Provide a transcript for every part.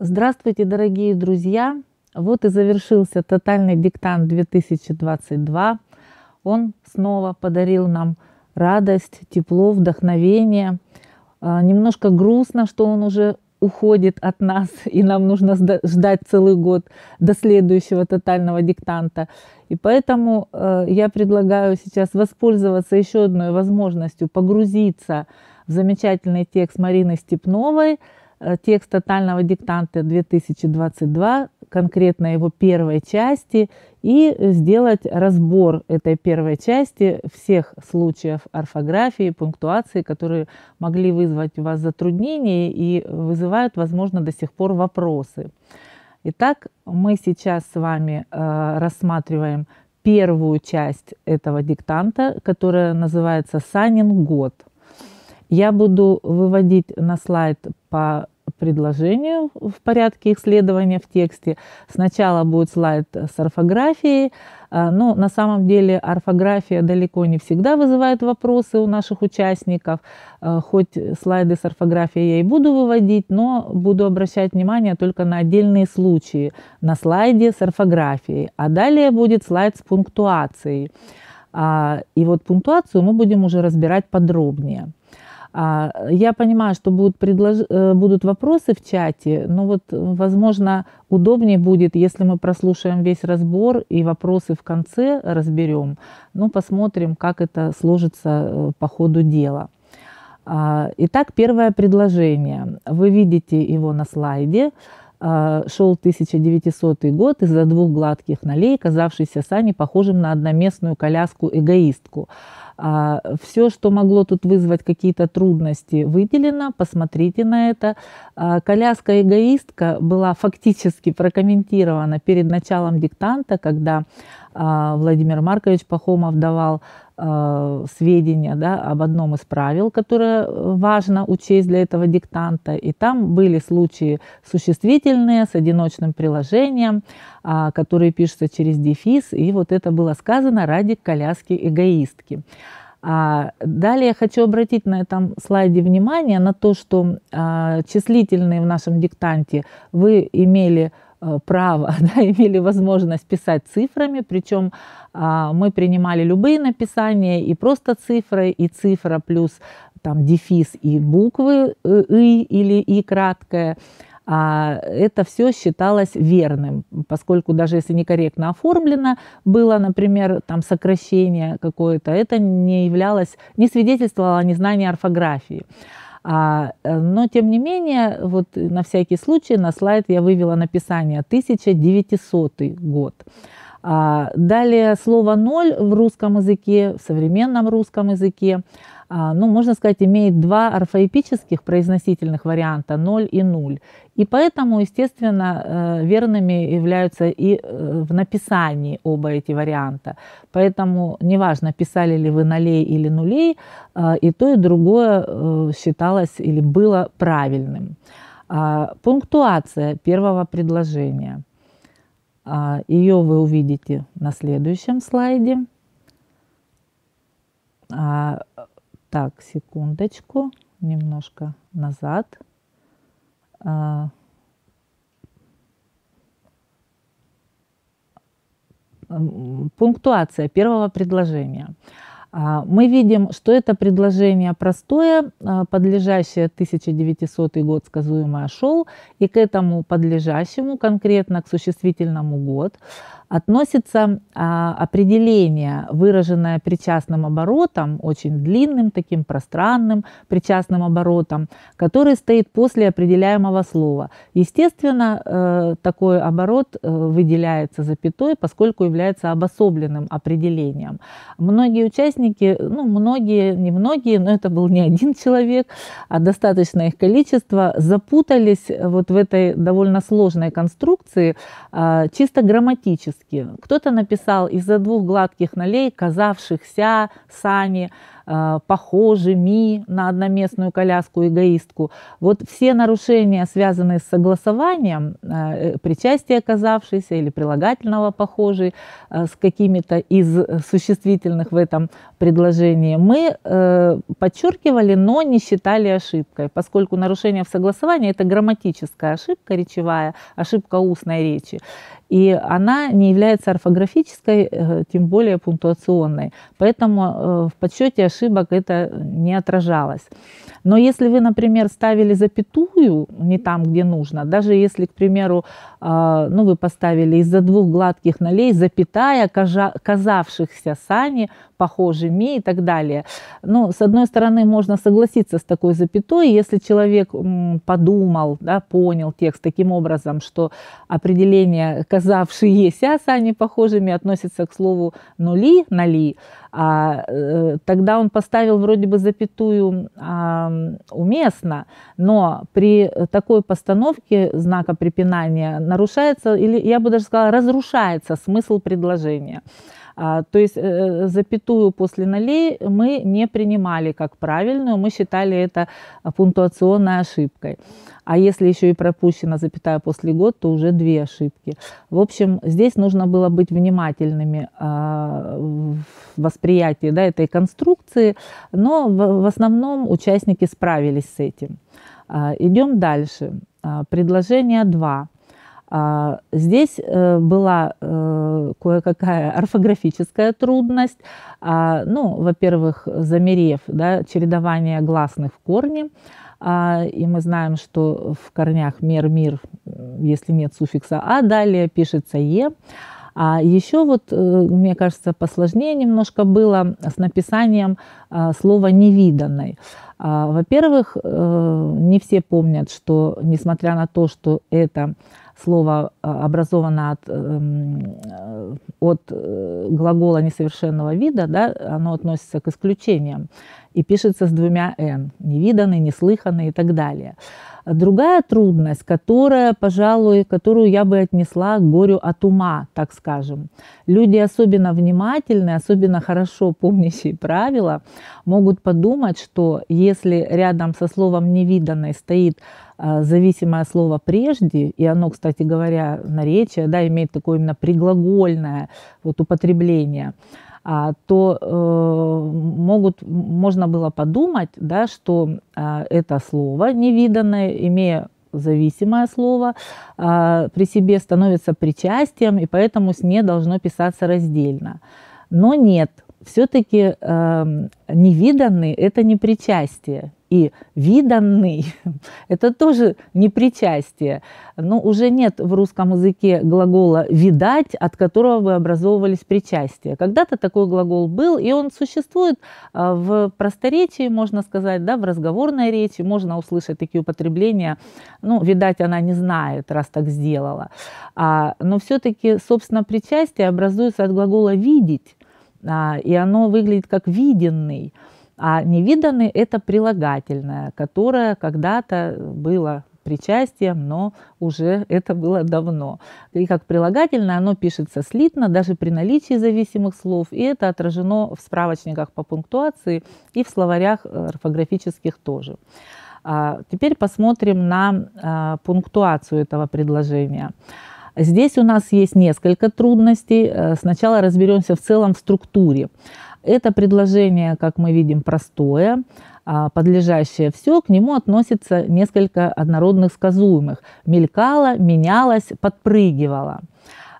Здравствуйте, дорогие друзья! Вот и завершился тотальный диктант 2022. Он снова подарил нам радость, тепло, вдохновение. А, немножко грустно, что он уже уходит от нас, и нам нужно ждать целый год до следующего тотального диктанта. И поэтому э, я предлагаю сейчас воспользоваться еще одной возможностью погрузиться в замечательный текст Марины Степновой – Э, текст тотального диктанта 2022, конкретно его первой части, и сделать разбор этой первой части всех случаев орфографии, пунктуации, которые могли вызвать у вас затруднения и вызывают, возможно, до сих пор вопросы. Итак, мы сейчас с вами э, рассматриваем первую часть этого диктанта, которая называется «Санин год». Я буду выводить на слайд по предложению в порядке их следования в тексте. Сначала будет слайд с орфографией, а, но ну, на самом деле орфография далеко не всегда вызывает вопросы у наших участников. А, хоть слайды с орфографией я и буду выводить, но буду обращать внимание только на отдельные случаи на слайде с орфографией. А далее будет слайд с пунктуацией. А, и вот пунктуацию мы будем уже разбирать подробнее. А, я понимаю, что будут, предлож... Э, будут вопросы в чате, но вот, возможно, удобнее будет, если мы прослушаем весь разбор и вопросы в конце разберем. Ну, посмотрим, как это сложится э, по ходу дела. А, итак, первое предложение. Вы видите его на слайде. А, шел 1900 год из-за двух гладких нолей, казавшийся сами похожим на одноместную коляску-эгоистку. А, Все, что могло тут вызвать какие-то трудности, выделено, посмотрите на это. А, коляска-эгоистка была фактически прокомментирована перед началом диктанта, когда Владимир Маркович Пахомов давал Э, сведения да, об одном из правил, которое важно учесть для этого диктанта. И там были случаи существительные с одиночным приложением, а, которые пишутся через дефис. И вот это было сказано ради коляски эгоистки. А далее хочу обратить на этом слайде внимание на то, что а, числительные в нашем диктанте вы имели Э, право, да, имели возможность писать цифрами, причем а, мы принимали любые написания и просто цифры, и цифра плюс там дефис и буквы и э, или и краткое. А это все считалось верным, поскольку даже если некорректно оформлено было, например, там сокращение какое-то, это не являлось, не свидетельствовало о незнании орфографии. А, э, но, тем не менее, вот на всякий случай на слайд я вывела написание 1900 год. А, далее слово «ноль» в русском языке, в современном русском языке а, ну, можно сказать, имеет два орфоэпических произносительных варианта 0 и 0. И поэтому, естественно, э, верными являются и э, в написании оба эти варианта. Поэтому неважно, писали ли вы нолей или нулей, э, и то, и другое считалось или было правильным. А, пунктуация первого предложения. А, Ее вы увидите на следующем слайде так, секундочку, немножко назад. А, пунктуация первого предложения. А, мы видим, что это предложение простое, а, подлежащее 1900 год сказуемое шел, и к этому подлежащему, конкретно к существительному год, относится а, определение, выраженное причастным оборотом, очень длинным таким пространным причастным оборотом, который стоит после определяемого слова. Естественно, э, такой оборот э, выделяется запятой, поскольку является обособленным определением. Многие участники, ну многие, не многие, но это был не один человек, а достаточное их количество, запутались вот в этой довольно сложной конструкции э, чисто грамматически по Кто-то написал из-за двух гладких налей, казавшихся сами Э, похожими на одноместную коляску-эгоистку. Вот все нарушения, связанные с согласованием, э, причастие оказавшееся или прилагательного похожей э, с какими-то из существительных в этом предложении, мы подчеркивали, но не считали ошибкой, поскольку нарушение в согласовании – это грамматическая ошибка речевая, ошибка устной речи. И она не является орфографической, тем более пунктуационной. Поэтому в подсчете ошибок это не отражалось. Но если вы, например, ставили запятую не там, где нужно, даже если, к примеру, а, ну, вы поставили из-за двух гладких нолей, запятая, казавшихся сани похожими и так далее. Ну, с одной стороны, можно согласиться с такой запятой, если человек подумал, да, понял текст таким образом, что определение «казавшиеся сани похожими» относится к слову «нули», «нали», а, э, тогда он поставил вроде бы запятую а, уместно, но при такой постановке знака препинания нарушается, или я бы даже сказала, разрушается смысл предложения. А, то есть э, э запятую после налей мы не принимали как правильную, мы считали это пунктуационной ошибкой. А если еще и пропущена запятая после год, то уже две ошибки. В общем, здесь нужно было быть внимательными э, в восприятии да, этой конструкции, но в, в основном участники справились с этим. Э, идем дальше. А, предложение 2. А, здесь э, была э, кое-какая орфографическая трудность. А, ну, во-первых, замерев, да, чередование гласных в корне. А, и мы знаем, что в корнях мер, мир, если нет суффикса «а», далее пишется «е». А еще вот, э, мне кажется, посложнее немножко было с написанием слова «невиданной». Во-первых, не все помнят, что несмотря на то, что это слово э, образовано от, эм, э, от э, глагола несовершенного вида, да, оно относится к исключениям и пишется с двумя «н» – невиданный, неслыханный и так далее. Другая трудность, которая, пожалуй, которую я бы отнесла к горю от ума, так скажем. Люди особенно внимательные, особенно хорошо помнящие правила, могут подумать, что если рядом со словом «невиданный» стоит а, зависимое слово «прежде», и оно, кстати говоря, наречие, да, имеет такое именно приглагольное вот употребление, а, то э, могут, можно было подумать, да, что э, это слово невиданное, имея зависимое слово, э, при себе становится причастием, и поэтому с «не» должно писаться раздельно. Но нет, все-таки э, эм, невиданный – это не причастие, и виданный, это тоже не причастие. Но ну, уже нет в русском языке глагола «видать», от которого вы образовывались причастия. Когда-то такой глагол был, и он существует а, в просторечии, можно сказать, да, в разговорной речи, можно услышать такие употребления, ну, видать, она не знает, раз так сделала. А, но все-таки, собственно, причастие образуется от глагола «видеть», а, и оно выглядит как «виденный». А невиданный – это прилагательное, которое когда-то было причастием, но уже это было давно. И как прилагательное оно пишется слитно, даже при наличии зависимых слов, и это отражено в справочниках по пунктуации и в словарях э, орфографических тоже. А теперь посмотрим на а, пунктуацию этого предложения. Здесь у нас есть несколько трудностей. Э, сначала разберемся в целом в структуре. Это предложение, как мы видим, простое, а подлежащее все, к нему относится несколько однородных сказуемых. Мелькало, менялось, подпрыгивало.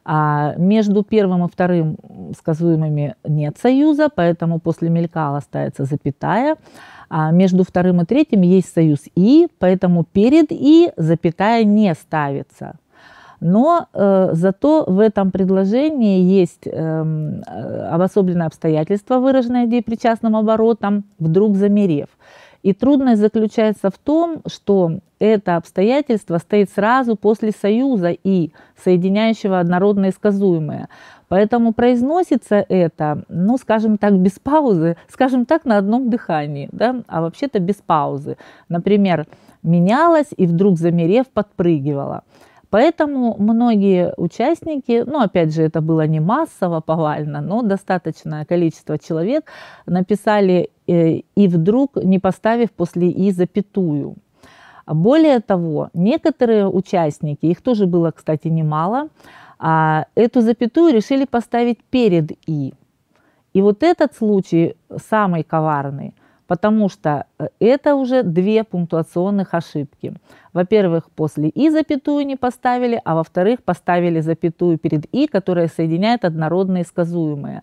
А между первым и вторым сказуемыми нет союза, поэтому после мелькала ставится запятая. А между вторым и третьим есть союз и, поэтому перед и запятая не ставится. Но э, зато в этом предложении есть эм, э, обособленное обстоятельство, выраженное деепричастным оборотом, вдруг замерев. И трудность заключается в том, что это обстоятельство стоит сразу после союза и соединяющего однородное сказуемое. Поэтому произносится это, ну, скажем так, без паузы, скажем так, на одном дыхании, да, а вообще-то без паузы. Например, менялась и вдруг замерев подпрыгивала. Поэтому многие участники, ну опять же, это было не массово, повально, но достаточное количество человек написали э, и вдруг, не поставив после и запятую. Более того, некоторые участники, их тоже было, кстати, немало, а, эту запятую решили поставить перед и. И вот этот случай самый коварный – потому что э, это уже две пунктуационных ошибки. Во-первых, после «и» запятую не поставили, а во-вторых, поставили запятую перед «и», которая соединяет однородные сказуемые.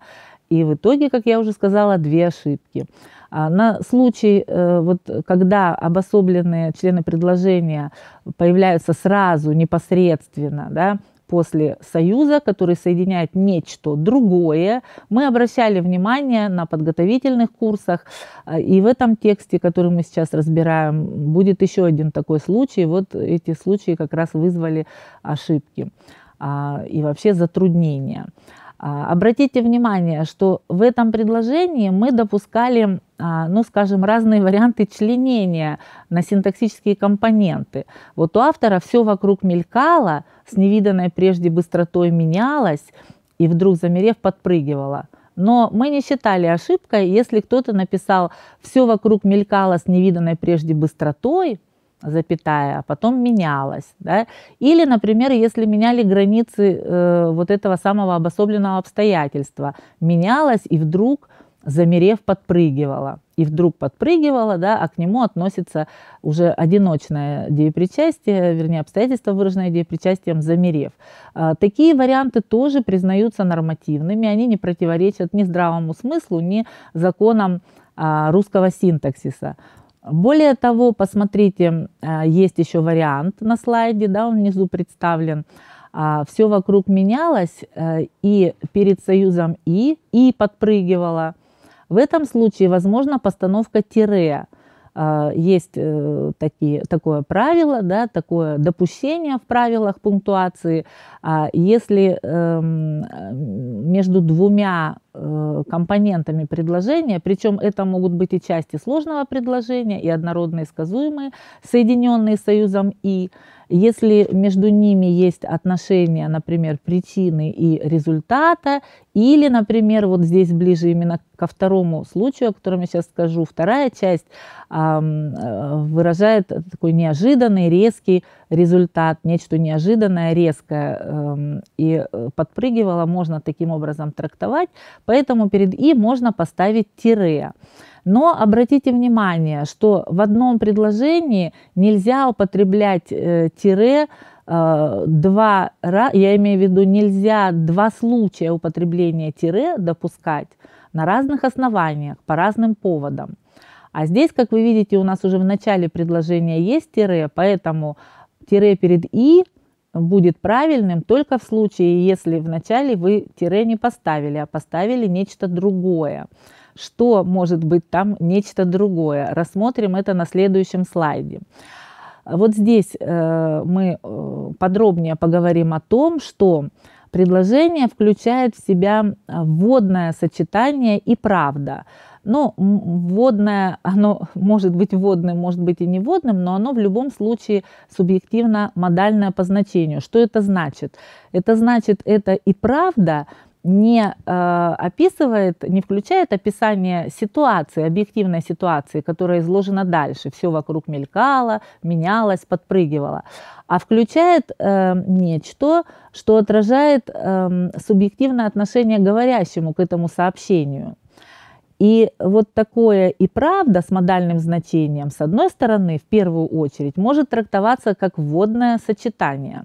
И в итоге, как я уже сказала, две ошибки. А, на случай, э, вот, когда обособленные члены предложения появляются сразу, непосредственно, да, после союза, который соединяет нечто другое. Мы обращали внимание на подготовительных курсах, а, и в этом тексте, который мы сейчас разбираем, будет еще один такой случай. Вот эти случаи как раз вызвали ошибки а, и вообще затруднения. А, обратите внимание, что в этом предложении мы допускали а, ну, скажем, разные варианты членения на синтаксические компоненты. Вот у автора все вокруг мелькало, с невиданной прежде быстротой менялось и вдруг, замерев, подпрыгивало. Но мы не считали ошибкой, если кто-то написал «все вокруг мелькало с невиданной прежде быстротой», запятая, а потом менялась. Да? Или, например, если меняли границы э, вот этого самого обособленного обстоятельства, менялась и вдруг замерев, подпрыгивала. И вдруг подпрыгивала, да, а к нему относится уже одиночное деепричастие, вернее, обстоятельство выраженное деепричастием, замерев. А, такие варианты тоже признаются нормативными, они не противоречат ни здравому смыслу, ни законам а, русского синтаксиса. Более того, посмотрите, а, есть еще вариант на слайде, да, он внизу представлен. Все вокруг менялось, э, и перед союзом «и» «и» подпрыгивала. В этом случае возможна постановка тире. А, есть э, такие, такое правило, да, такое допущение в правилах пунктуации. А если эм, э, между двумя Э, компонентами предложения, причем это могут быть и части сложного предложения, и однородные сказуемые, соединенные союзом «и». Если между ними есть отношения, например, причины и результата, или, например, вот здесь ближе именно ко второму случаю, о котором я сейчас скажу, вторая часть э, выражает такой неожиданный, резкий результат, нечто неожиданное, резкое, эм, э, и подпрыгивало можно таким образом трактовать, поэтому перед «и» можно поставить тире. Но обратите внимание, что в одном предложении нельзя употреблять э, тире э, два, раза. я имею в виду, нельзя два случая употребления тире допускать на разных основаниях, по разным поводам. А здесь, как вы видите, у нас уже в начале предложения есть тире, поэтому тире перед «и» будет правильным только в случае, если вначале вы тире не поставили, а поставили нечто другое. Что может быть там нечто другое? Рассмотрим это на следующем слайде. Вот здесь э, мы э, подробнее поговорим о том, что предложение включает в себя вводное сочетание и правда – но ну, водное, оно может быть водным, может быть и не водным, но оно в любом случае субъективно модальное по значению. Что это значит? Это значит, это и правда, не э, описывает, не включает описание ситуации, объективной ситуации, которая изложена дальше. Все вокруг мелькало, менялось, подпрыгивало. А включает э, нечто, что отражает э, субъективное отношение говорящему к этому сообщению. И вот такое и правда с модальным значением, с одной стороны, в первую очередь, может трактоваться как водное сочетание.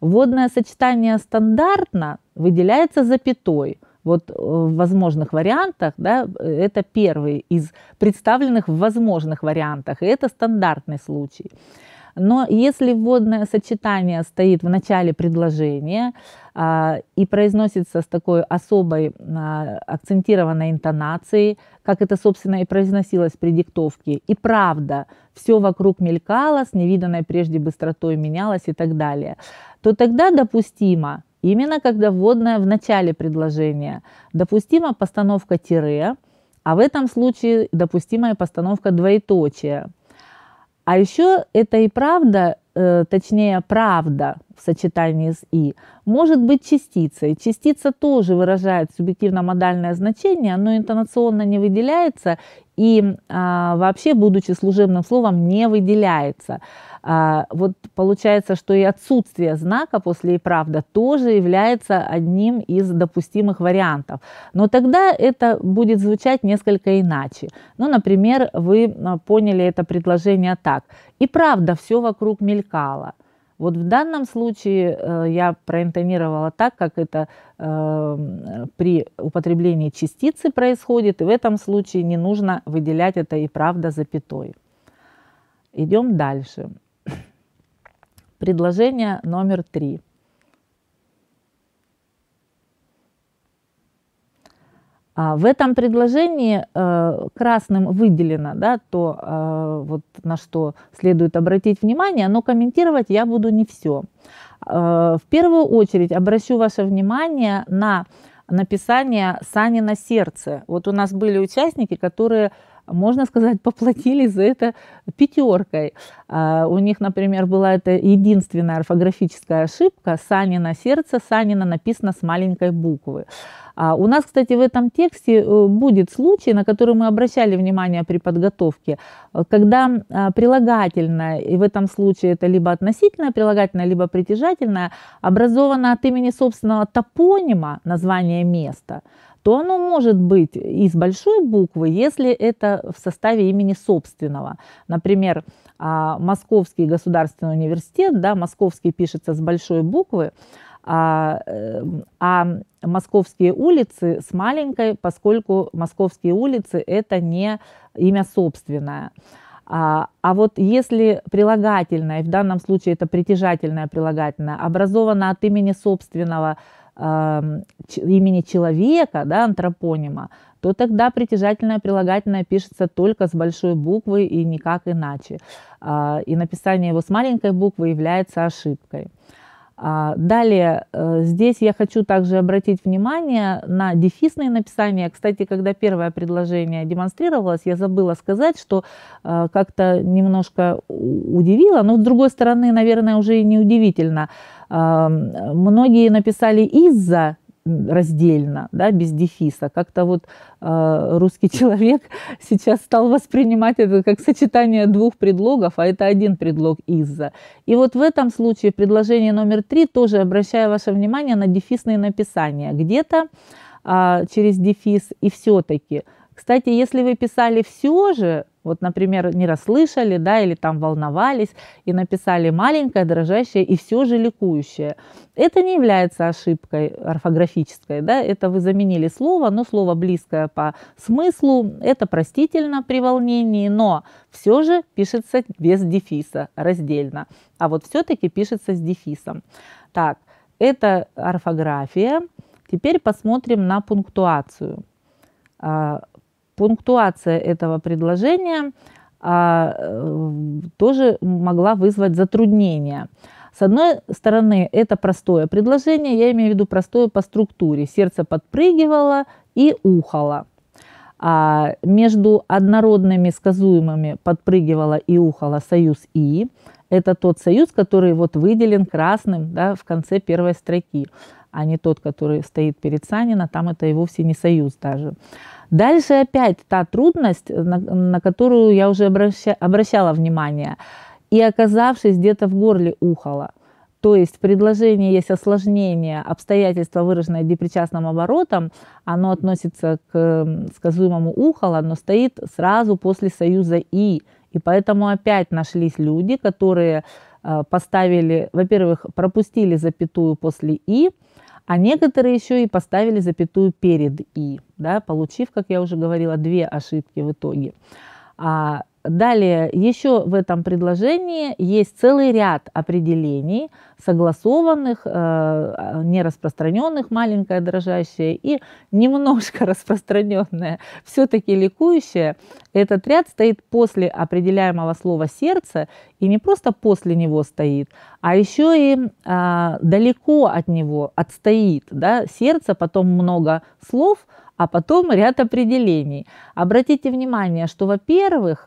Водное сочетание стандартно выделяется запятой. Вот э, в возможных вариантах, да, э, это первый из представленных в возможных вариантах, и это стандартный случай. Но если вводное сочетание стоит в начале предложения а, и произносится с такой особой а, акцентированной интонацией, как это, собственно, и произносилось при диктовке, и правда, все вокруг мелькало с невиданной прежде быстротой, менялось и так далее, то тогда допустимо, именно когда вводное в начале предложения, допустима постановка тире, а в этом случае допустимая постановка двоеточия – а еще это и правда, э, точнее правда, в сочетании с и, может быть частицей. Частица тоже выражает субъективно-модальное значение, но интонационно не выделяется и а, вообще, будучи служебным словом, не выделяется. А, вот получается, что и отсутствие знака после и правда тоже является одним из допустимых вариантов. Но тогда это будет звучать несколько иначе. Ну, например, вы а, поняли это предложение так. И правда все вокруг мелькало. Вот в данном случае э, я проинтонировала так, как это эм, при употреблении частицы происходит, и в этом случае не нужно выделять это и правда запятой. Идем дальше. Предложение номер три. А в этом предложении э, красным выделено да, то, э, вот на что следует обратить внимание, но комментировать я буду не все. Э, в первую очередь обращу ваше внимание на написание Сани на сердце. Вот у нас были участники, которые можно сказать, поплатились за это пятеркой. А, у них, например, была это единственная орфографическая ошибка. Санина сердце, Санина написано с маленькой буквы. А у нас, кстати, в этом тексте э, будет случай, на который мы обращали внимание при подготовке, э, когда а, прилагательное, и в этом случае это либо относительное прилагательное, либо притяжательное, образовано от имени собственного топонима, названия места – то оно может быть из большой буквы, если это в составе имени собственного. Например, а, Московский государственный университет, да, Московский пишется с большой буквы, а, э, а московские улицы с маленькой, поскольку московские улицы это не имя собственное. А, а вот если прилагательное, в данном случае это притяжательное прилагательное, образовано от имени собственного имени человека, да, антропонима, то тогда притяжательное прилагательное пишется только с большой буквы и никак иначе. А, и написание его с маленькой буквы является ошибкой. А, далее, э, здесь я хочу также обратить внимание на дефисные написания. Кстати, когда первое предложение демонстрировалось, я забыла сказать, что э, как-то немножко удивило, но с другой стороны, наверное, уже и не удивительно. Многие написали «из-за», раздельно, да, без дефиса. Как-то вот э, русский человек сейчас стал воспринимать это как сочетание двух предлогов, а это один предлог из-за. И вот в этом случае предложение номер три тоже обращаю ваше внимание на дефисные написания. Где-то э, через дефис и все-таки. Кстати, если вы писали все же, вот, например, не расслышали, да, или там волновались и написали маленькое, дрожащее и все же ликующее. Это не является ошибкой орфографической, да, это вы заменили слово, но слово близкое по смыслу, это простительно при волнении, но все же пишется без дефиса, раздельно. А вот все-таки пишется с дефисом. Так, это орфография. Теперь посмотрим на пунктуацию. А, пунктуация этого предложения а, э, тоже могла вызвать затруднения. С одной стороны, это простое предложение, я имею в виду простое по структуре. Сердце подпрыгивало и ухало. А между однородными сказуемыми подпрыгивало и ухало союз «и», это тот союз, который вот выделен красным да, в конце первой строки, а не тот, который стоит перед Санина, там это и вовсе не союз даже. Дальше опять та трудность, на, на которую я уже обраща, обращала внимание, и оказавшись где-то в горле ухала. То есть в предложении есть осложнение обстоятельства, выраженное депричастным оборотом, оно относится к сказуемому ухала, но стоит сразу после союза «и», и поэтому опять нашлись люди, которые э, поставили, во-первых, пропустили запятую после «и», а некоторые еще и поставили запятую перед «и», да, получив, как я уже говорила, две ошибки в итоге. А Далее, еще в этом предложении есть целый ряд определений, согласованных, э, а, нераспространенных, маленькое дрожащее и немножко распространенное, все-таки ликующее. Этот ряд стоит после определяемого слова «сердце», и не просто после него стоит, а еще и а, далеко от него отстоит. Да? Сердце, потом много слов, а потом ряд определений. Обратите внимание, что, во-первых,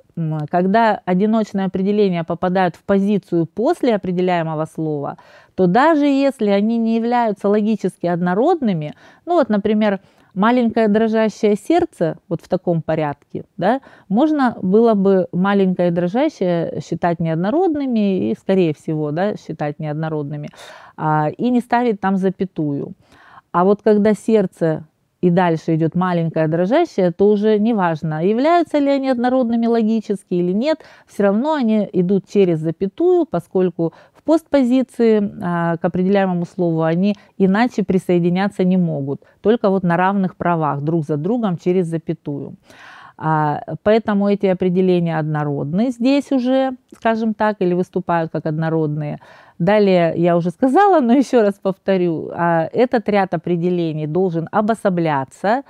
когда одиночные определения попадают в позицию после определяемого слова, то даже если они не являются логически однородными, ну вот, например, маленькое дрожащее сердце, вот в таком порядке, да, можно было бы маленькое дрожащее считать неоднородными и, скорее всего, да, считать неоднородными, а, и не ставить там запятую. А вот когда сердце и дальше идет маленькая дрожащая, то уже неважно, являются ли они однородными логически или нет, все равно они идут через запятую, поскольку в постпозиции а, к определяемому слову они иначе присоединяться не могут, только вот на равных правах друг за другом через запятую а, Поэтому эти определения однородны здесь уже, скажем так, или выступают как однородные. Далее я уже сказала, но еще раз повторю, а, этот ряд определений должен обособляться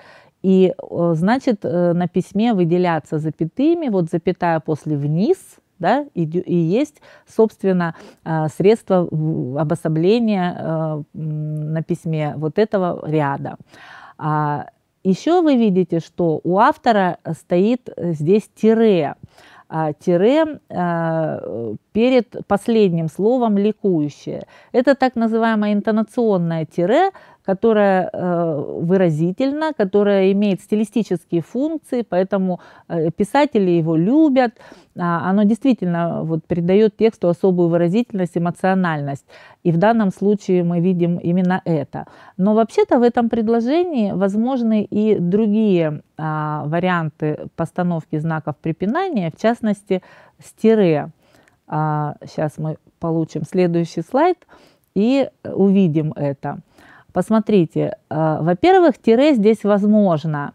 и значит э, на письме выделяться запятыми, вот запятая после вниз, да, и, и есть, собственно, а, средство обособления э, на письме вот этого ряда. А, еще вы видите, что у автора стоит э, здесь тире. А, тире э, перед последним словом ликующее. Это так называемое интонационное тире, которая э, выразительна, которая имеет стилистические функции, поэтому э, писатели его любят. А, оно действительно вот придает тексту особую выразительность, эмоциональность. И в данном случае мы видим именно это. Но вообще-то в этом предложении возможны и другие а, варианты постановки знаков препинания, в частности, тире. А Сейчас мы получим следующий слайд и э, увидим это. Посмотрите, э, во-первых, тире здесь возможно.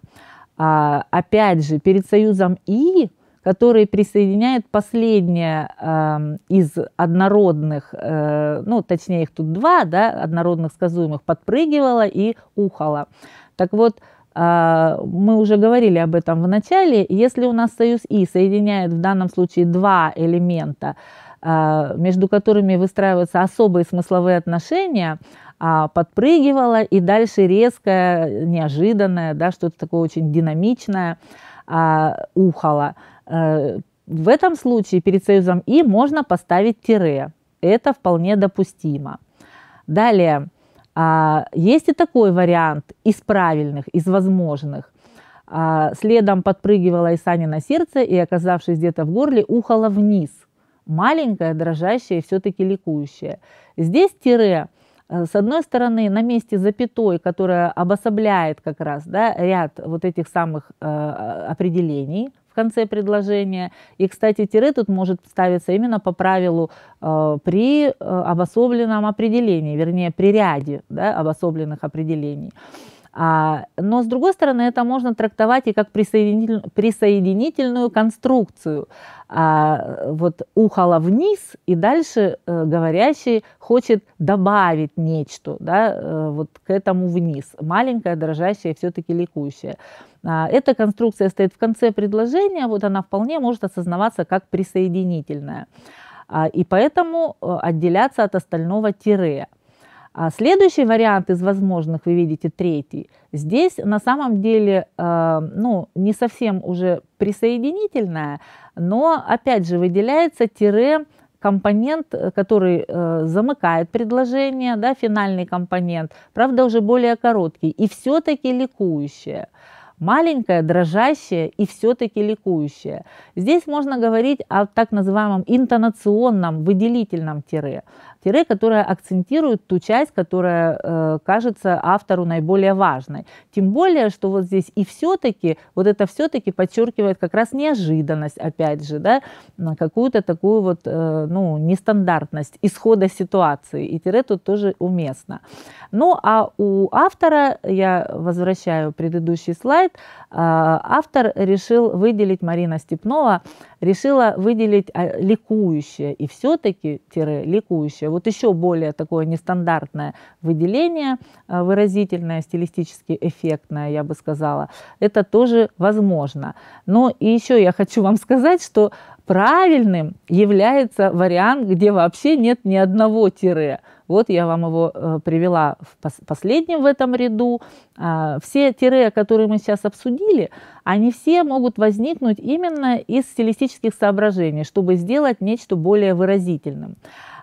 А, опять же, перед союзом «и», который присоединяет последнее эм, из однородных, э, ну, точнее, их тут два, да, однородных сказуемых, подпрыгивала и ухала. Так вот, а, мы уже говорили об этом в начале, если у нас союз И соединяет в данном случае два элемента, а, между которыми выстраиваются особые смысловые отношения, а, подпрыгивала и дальше резкое, неожиданное, да, что-то такое очень динамичное ухало. В этом случае перед союзом И можно поставить тире. Это вполне допустимо. Далее, а Есть и такой вариант из правильных, из возможных. А, следом подпрыгивала и Саня на сердце, и, оказавшись где-то в горле, ухала вниз. Маленькая, дрожащая и все-таки ликующая. Здесь тире э, с одной стороны, на месте запятой, которая обособляет как раз да, ряд вот этих самых э, определений, конце предложения. И, кстати, тире тут может ставиться именно по правилу э, при э, обособленном определении, вернее, при ряде да, обособленных определений. А, но, с другой стороны, это можно трактовать и как присоединитель, присоединительную конструкцию. А, вот ухало вниз, и дальше э, говорящий хочет добавить нечто да, э, вот к этому вниз. Маленькое, дрожащее, все-таки ликующее. А, эта конструкция стоит в конце предложения, вот она вполне может осознаваться как присоединительная. И поэтому э, отделяться от остального тире. А следующий вариант из возможных, вы видите, третий. Здесь на самом деле э, ну, не совсем уже присоединительное но опять же выделяется тире компонент, э, который э, замыкает предложение, да, финальный компонент, правда уже более короткий и все-таки ликующее маленькое, дрожащее и все-таки ликующее. Здесь можно говорить о так называемом интонационном, выделительном тире тире, которая акцентирует ту часть, которая э, кажется автору наиболее важной. Тем более, что вот здесь и все-таки, вот это все-таки подчеркивает как раз неожиданность, опять же, да, какую-то такую вот, э, ну, нестандартность исхода ситуации. И тире тут тоже уместно. Ну, а у автора, я возвращаю предыдущий слайд, а, автор решил выделить, Марина Степнова решила выделить а, ликующее, и все-таки тире ликующее, вот еще более такое нестандартное выделение, а, выразительное, стилистически эффектное, я бы сказала, это тоже возможно. Но и еще я хочу вам сказать, что правильным является вариант, где вообще нет ни одного тире. Вот я вам его э, привела в последнем в этом ряду. А, все тире, которые мы сейчас обсудили, они все могут возникнуть именно из стилистических соображений, чтобы сделать нечто более выразительным.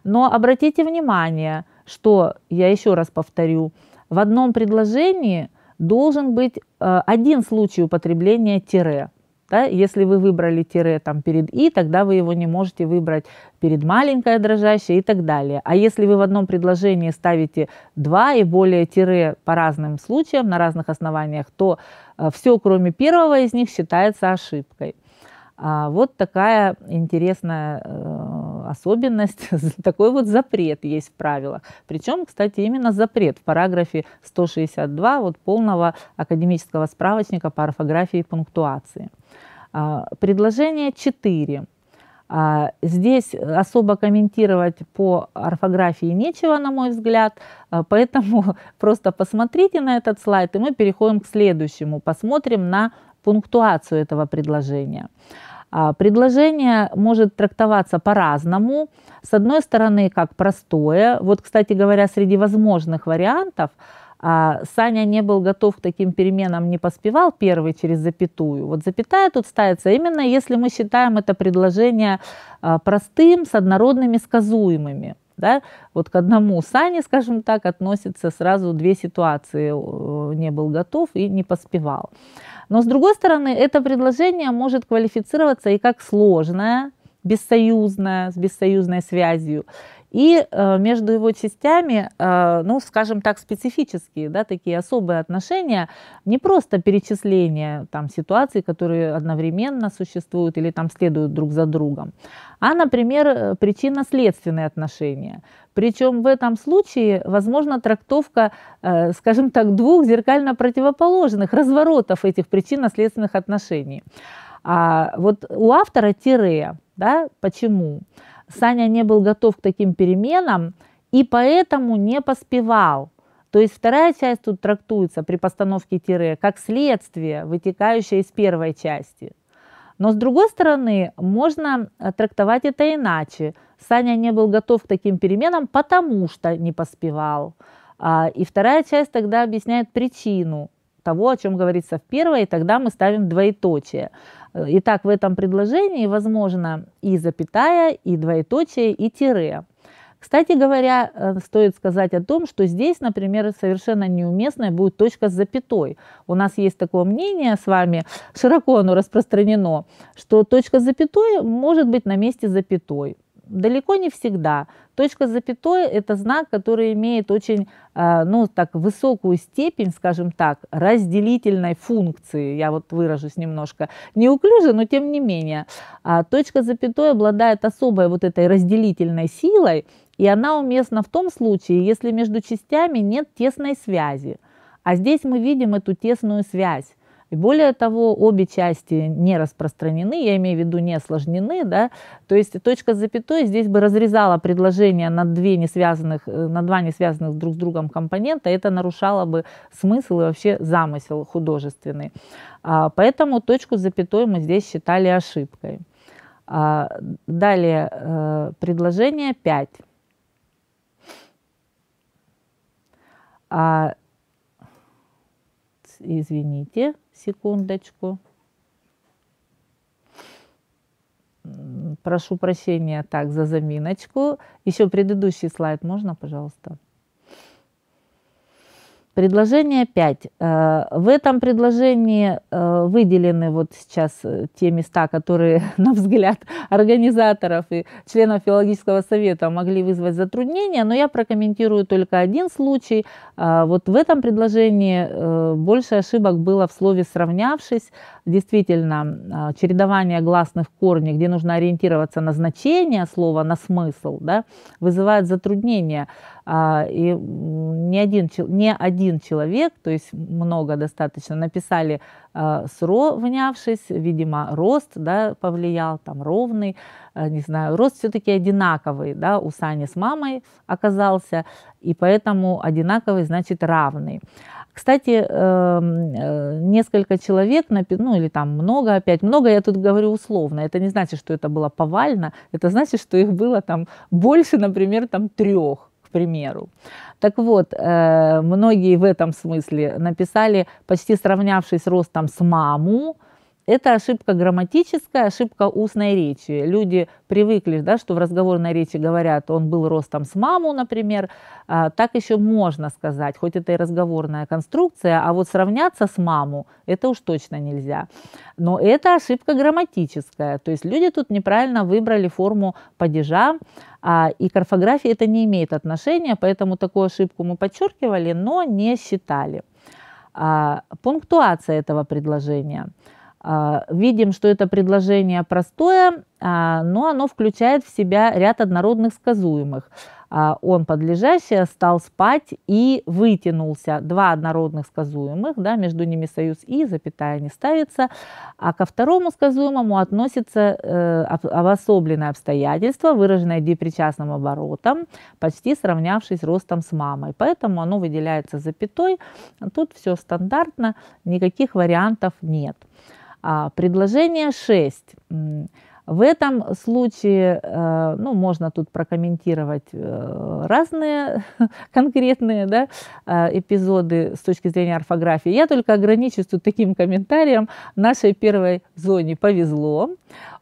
Но обратите внимание, что, я еще раз повторю, в одном предложении должен быть э, один случай употребления тире – да? Если вы выбрали тире там, перед «и», тогда вы его не можете выбрать перед маленькое дрожащее и так далее. А если вы в одном предложении ставите два и более тире по разным случаям, на разных основаниях, то э, все, кроме первого из них, считается ошибкой. А, вот такая интересная э, особенность, такой вот запрет есть в правилах. Причем, кстати, именно запрет в параграфе 162 вот полного академического справочника по орфографии и пунктуации. А, предложение 4. А, здесь особо комментировать по орфографии нечего, на мой взгляд, а, поэтому просто посмотрите на этот слайд, и мы переходим к следующему, посмотрим на пунктуацию этого предложения. А, предложение может трактоваться по-разному. С одной стороны, как простое. Вот, кстати говоря, среди возможных вариантов а, Саня не был готов к таким переменам, не поспевал первый через запятую. Вот запятая тут ставится именно если мы считаем это предложение а, простым, с однородными сказуемыми. Да? Вот к одному Сане, скажем так, относятся сразу две ситуации. Не был готов и не поспевал. Но с другой стороны, это предложение может квалифицироваться и как сложное, бессоюзное, с бессоюзной связью, и э, между его частями, э, ну, скажем так, специфические, да, такие особые отношения, не просто перечисление там ситуаций, которые одновременно существуют или там следуют друг за другом, а, например, э, причинно-следственные отношения. Причем в этом случае возможна трактовка, скажем так, двух зеркально противоположных разворотов этих причинно-следственных отношений. А вот у автора тире, да, почему? Почему? Саня не был готов к таким переменам и поэтому не поспевал. То есть вторая часть тут трактуется при постановке тире как следствие, вытекающее из первой части. Но с другой стороны, можно э, трактовать это иначе. Саня не был готов к таким переменам, потому что не поспевал. А, и вторая часть тогда объясняет причину того, о чем говорится в первой, и тогда мы ставим двоеточие. Э, итак, в этом предложении возможно и запятая, и двоеточие, и тире. Кстати говоря, э, стоит сказать о том, что здесь, например, совершенно неуместной будет точка с запятой. У нас есть такое мнение с вами, широко оно распространено, что точка с запятой может быть на месте запятой далеко не всегда. Точка с запятой – это знак, который имеет очень э, ну, так, высокую степень, скажем так, разделительной функции, я вот выражусь немножко неуклюже, но тем не менее. А точка с запятой обладает особой вот этой разделительной силой, и она уместна в том случае, если между частями нет тесной связи. А здесь мы видим эту тесную связь. И более того, обе части не распространены, я имею в виду не осложнены, да, то есть точка с запятой здесь бы разрезала предложение на, две не связанных, э, на два не связанных друг с другом компонента, это нарушало бы смысл и вообще замысел художественный. А, поэтому точку с запятой мы здесь считали ошибкой. А, далее, э, предложение 5. А, извините, Секундочку. Прошу прощения так за заминочку. Еще предыдущий слайд можно, пожалуйста? Предложение 5. Э, в этом предложении э, выделены вот сейчас э, те места, которые, на взгляд организаторов и членов филологического совета, могли вызвать затруднения, но я прокомментирую только один случай. Вот в этом предложении больше ошибок было в слове «сравнявшись». Действительно, чередование гласных в корне, где нужно ориентироваться на значение слова, на смысл, да, вызывает затруднения. А, и ни один, не один человек, то есть много достаточно, написали а, сровнявшись, видимо, рост да, повлиял, там ровный, а, не знаю, рост все-таки одинаковый, да, у Сани с мамой оказался, и поэтому одинаковый значит равный. Кстати, эм, э, несколько человек, ну или там много опять, много я тут говорю условно, это не значит, что это было повально, это значит, что их было там больше, например, там трех примеру. Так вот, э, многие в этом смысле написали, почти сравнявшись ростом с маму, это ошибка грамматическая, ошибка устной речи. Люди привыкли, да, что в разговорной речи говорят, он был ростом с маму, например. А, так еще можно сказать, хоть это и разговорная конструкция, а вот сравняться с маму, это уж точно нельзя. Но это ошибка грамматическая. То есть люди тут неправильно выбрали форму падежа, а, и к орфографии это не имеет отношения, поэтому такую ошибку мы подчеркивали, но не считали. А, пунктуация этого предложения – а, видим, что это предложение простое, а, но оно включает в себя ряд однородных сказуемых. А, он подлежащий стал спать и вытянулся. Два однородных сказуемых, да, между ними союз и, запятая не ставится. А ко второму сказуемому относится э, обособленное обстоятельство, выраженное депричастным оборотом, почти сравнявшись ростом с мамой. Поэтому оно выделяется запятой. Тут все стандартно, никаких вариантов нет. А Предложение 6. В этом случае, э, ну, можно тут прокомментировать э, разные конкретные да, э, эпизоды с точки зрения орфографии. Я только ограничусь тут таким комментарием. Нашей первой зоне повезло.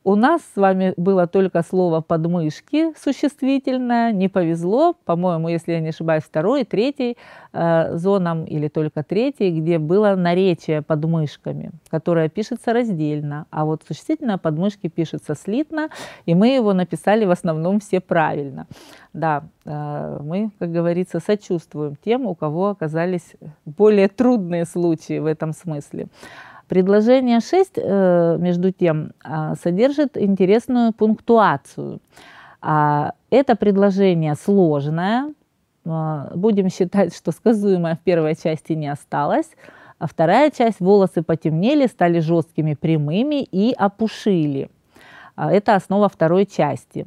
У нас с вами было только слово «подмышки» существительное, не повезло, по-моему, если я не ошибаюсь, второй, третий э, зонам или только третий, где было наречие подмышками, которое пишется раздельно, а вот существительное подмышки пишется слитно, и мы его написали в основном все правильно. Да, э, мы, как говорится, сочувствуем тем, у кого оказались более трудные случаи в этом смысле. Предложение 6, э, между тем, а, содержит интересную пунктуацию. А, это предложение сложное, а, будем считать, что сказуемое в первой части не осталось, а вторая часть – волосы потемнели, стали жесткими, прямыми и опушили. Это основа второй части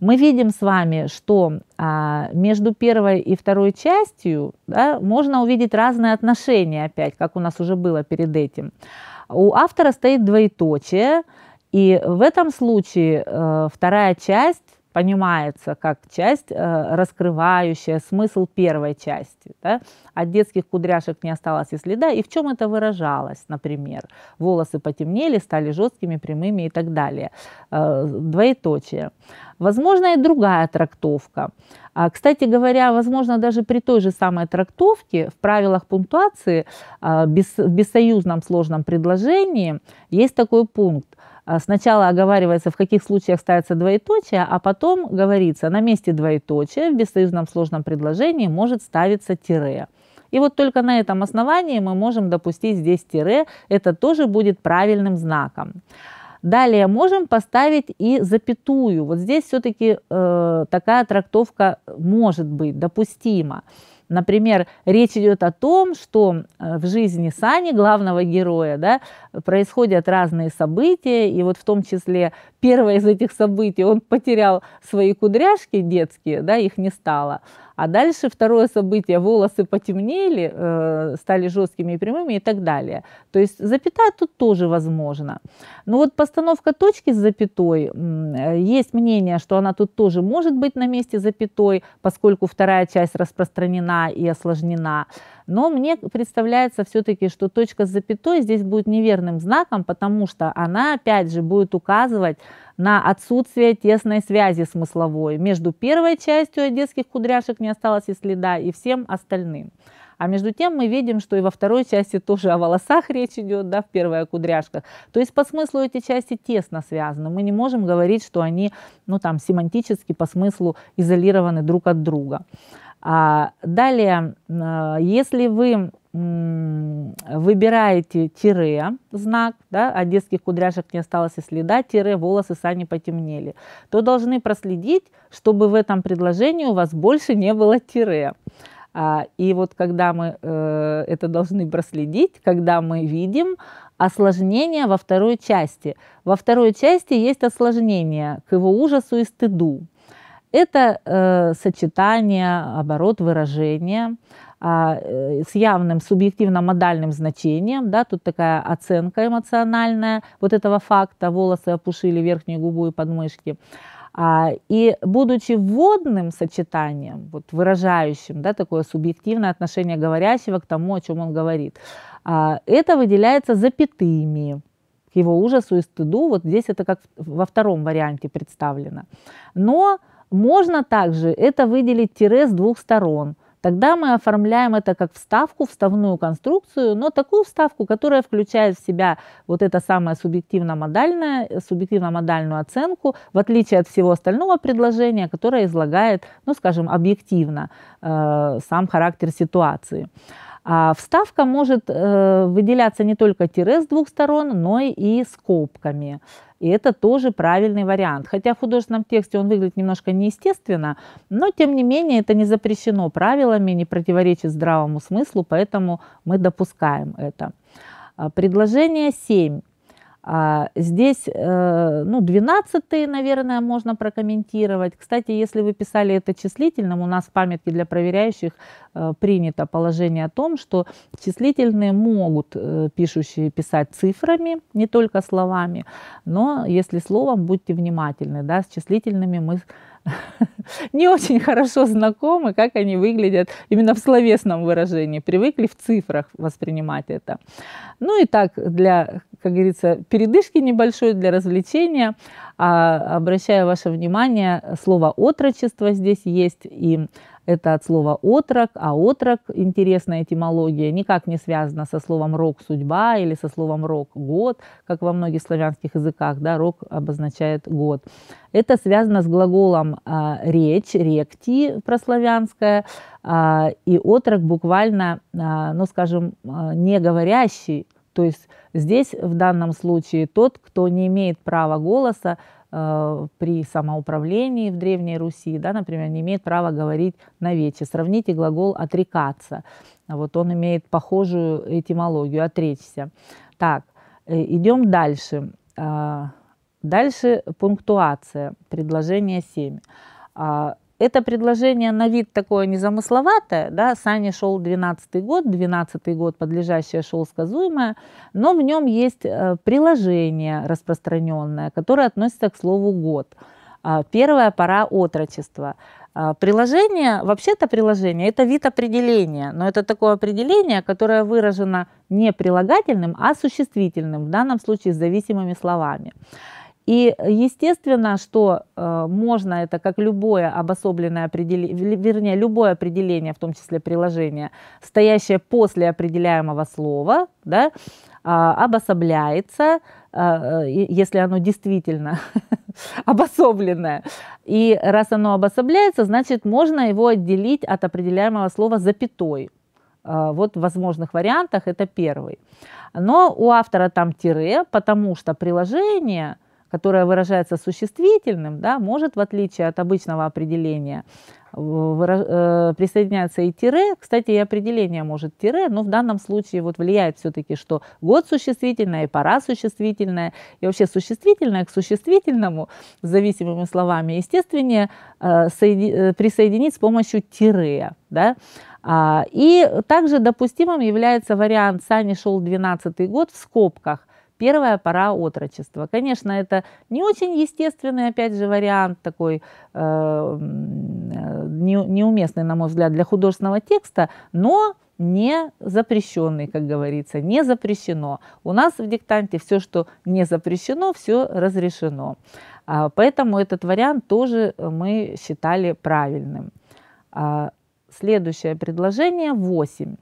мы видим с вами, что а, между первой и второй частью да, можно увидеть разные отношения опять, как у нас уже было перед этим. У автора стоит двоеточие, и в этом случае э, вторая часть понимается как часть, э, раскрывающая смысл первой части. Да? От детских кудряшек не осталось и следа. И в чем это выражалось, например? Волосы потемнели, стали жесткими, прямыми и так далее. Э, двоеточие. Возможно, и другая трактовка. А, кстати говоря, возможно, даже при той же самой трактовке в правилах пунктуации а, в бессоюзном сложном предложении есть такой пункт – а, сначала оговаривается, в каких случаях ставится двоеточие, а потом говорится, на месте двоеточия в бессоюзном сложном предложении может ставиться тире. И вот только на этом основании мы можем допустить здесь тире, это тоже будет правильным знаком. Далее можем поставить и запятую. Вот здесь все-таки э, такая трактовка может быть допустима. Например, речь идет о том, что э, в жизни Сани, главного героя, да, происходят разные события, и вот в том числе первое из этих событий, он потерял свои кудряшки детские, да, их не стало. А дальше второе событие, волосы потемнели, э, стали жесткими и прямыми и так далее. То есть запятая тут тоже возможна. Но вот постановка точки с запятой, есть мнение, что она тут тоже может быть на месте запятой, поскольку вторая часть распространена и осложнена. Но мне представляется все-таки, что точка с запятой здесь будет неверно восторженным знаком, потому что она, опять же, будет указывать на отсутствие тесной связи смысловой между первой частью одесских кудряшек не осталось и следа, и всем остальным. А между тем мы видим, что и во второй части тоже о волосах речь идет, да, в первой о кудряшках. То есть по смыслу эти части тесно связаны. Мы не можем говорить, что они, ну там, семантически по смыслу изолированы друг от друга. А, далее, э, если вы выбираете тире знак, да, от детских кудряшек не осталось и следа, тире волосы сами потемнели, то должны проследить, чтобы в этом предложении у вас больше не было тире. А, и вот когда мы э, это должны проследить, когда мы видим осложнение во второй части. Во второй части есть осложнение к его ужасу и стыду. Это э, сочетание, оборот выражения а, э, с явным субъективно-модальным значением, да, тут такая оценка эмоциональная вот этого факта, волосы опушили верхнюю губу и подмышки. А, и будучи вводным сочетанием, вот выражающим да, такое субъективное отношение говорящего к тому, о чем он говорит, а, это выделяется запятыми к его ужасу и стыду. Вот здесь это как во втором варианте представлено. Но можно также это выделить тире с двух сторон. Тогда мы оформляем это как вставку, вставную конструкцию, но такую вставку, которая включает в себя вот это самое субъективно-модальное, субъективно-модальную оценку, в отличие от всего остального предложения, которое излагает, ну, скажем, объективно э, сам характер ситуации. А вставка может э, выделяться не только тире с двух сторон, но и скобками. И это тоже правильный вариант. Хотя в художественном тексте он выглядит немножко неестественно, но тем не менее это не запрещено правилами, не противоречит здравому смыслу, поэтому мы допускаем это. А предложение 7. А здесь, э, ну, 12 наверное, можно прокомментировать. Кстати, если вы писали это числительным, у нас в памятке для проверяющих э, принято положение о том, что числительные могут э, пишущие писать цифрами, не только словами, но если словом, будьте внимательны, да, с числительными мы не очень хорошо знакомы, как они выглядят именно в словесном выражении, привыкли в цифрах воспринимать это. Ну и так, для, как говорится, передышки небольшой, для развлечения, а, обращаю ваше внимание, слово «отрочество» здесь есть, и это от слова «отрок», а «отрок» – интересная этимология, никак не связана со словом «рок» – «судьба» или со словом «рок» – «год», как во многих славянских языках, да, «рок» обозначает «год». Это связано с глаголом а, «речь», «ректи» прославянская, а, и «отрок» буквально, а, ну, скажем, а, не говорящий, то есть здесь в данном случае тот, кто не имеет права голоса, Э, при самоуправлении в Древней Руси, да, например, не имеет права говорить на вече. Сравните глагол «отрекаться». Вот он имеет похожую этимологию «отречься». Так, э, идем дальше. Э, дальше пунктуация, предложение 7 это предложение на вид такое незамысловатое, да, Сане шел 12 год, 12 год подлежащее шел сказуемое, но в нем есть э, приложение распространенное, которое относится к слову год. А, первая пора отрочества. А, приложение, вообще-то приложение, это вид определения, но это такое определение, которое выражено не прилагательным, а существительным, в данном случае с зависимыми словами. И естественно, что э, можно это как любое обособленное определение, вернее, любое определение, в том числе приложение, стоящее после определяемого слова, да, а, а, э, обособляется, э, если оно действительно обособленное. И раз оно обособляется, значит, можно его отделить от определяемого слова запятой. А, вот в возможных вариантах это первый. Но у автора там тире, потому что приложение – которое выражается существительным, да, может, в отличие от обычного определения, э, э, присоединяться и тире. Кстати, и определение может тире, но в данном случае вот влияет все-таки, что год существительное, и пора существительная, и вообще существительное к существительному, с зависимыми словами, естественнее э, присоединить с помощью тире. Да? А, и также допустимым является вариант «Сани шел 12 год» в скобках – первая пора отрочества. Конечно, это не очень естественный, опять же, вариант такой э, э, не, неуместный, на мой взгляд, для художественного текста, но не запрещенный, как говорится, не запрещено. У нас в диктанте все, что не запрещено, все разрешено. А, поэтому этот вариант тоже мы считали правильным. А, следующее предложение 8.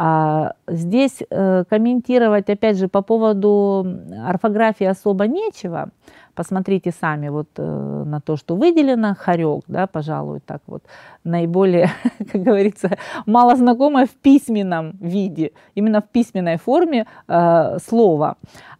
А здесь э, комментировать, опять же, по поводу орфографии особо нечего. Посмотрите сами вот э, на то, что выделено. Хорек, да, пожалуй, так вот наиболее, как говорится, мало знакомое в письменном виде, именно в письменной форме э, слова.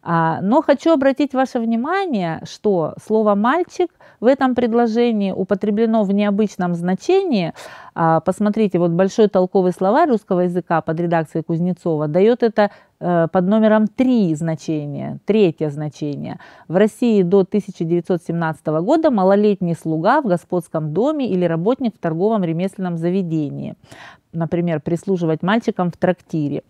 но хочу обратить ваше внимание, что слово «мальчик» в этом предложении употреблено в необычном значении. А, посмотрите, вот большой толковый словарь русского языка под редакцией Кузнецова дает это Э, под номером 3 значение, третье значение. В России до 1917 года малолетний слуга в господском доме или работник в торговом ремесленном заведении, например, прислуживать мальчикам в трактире.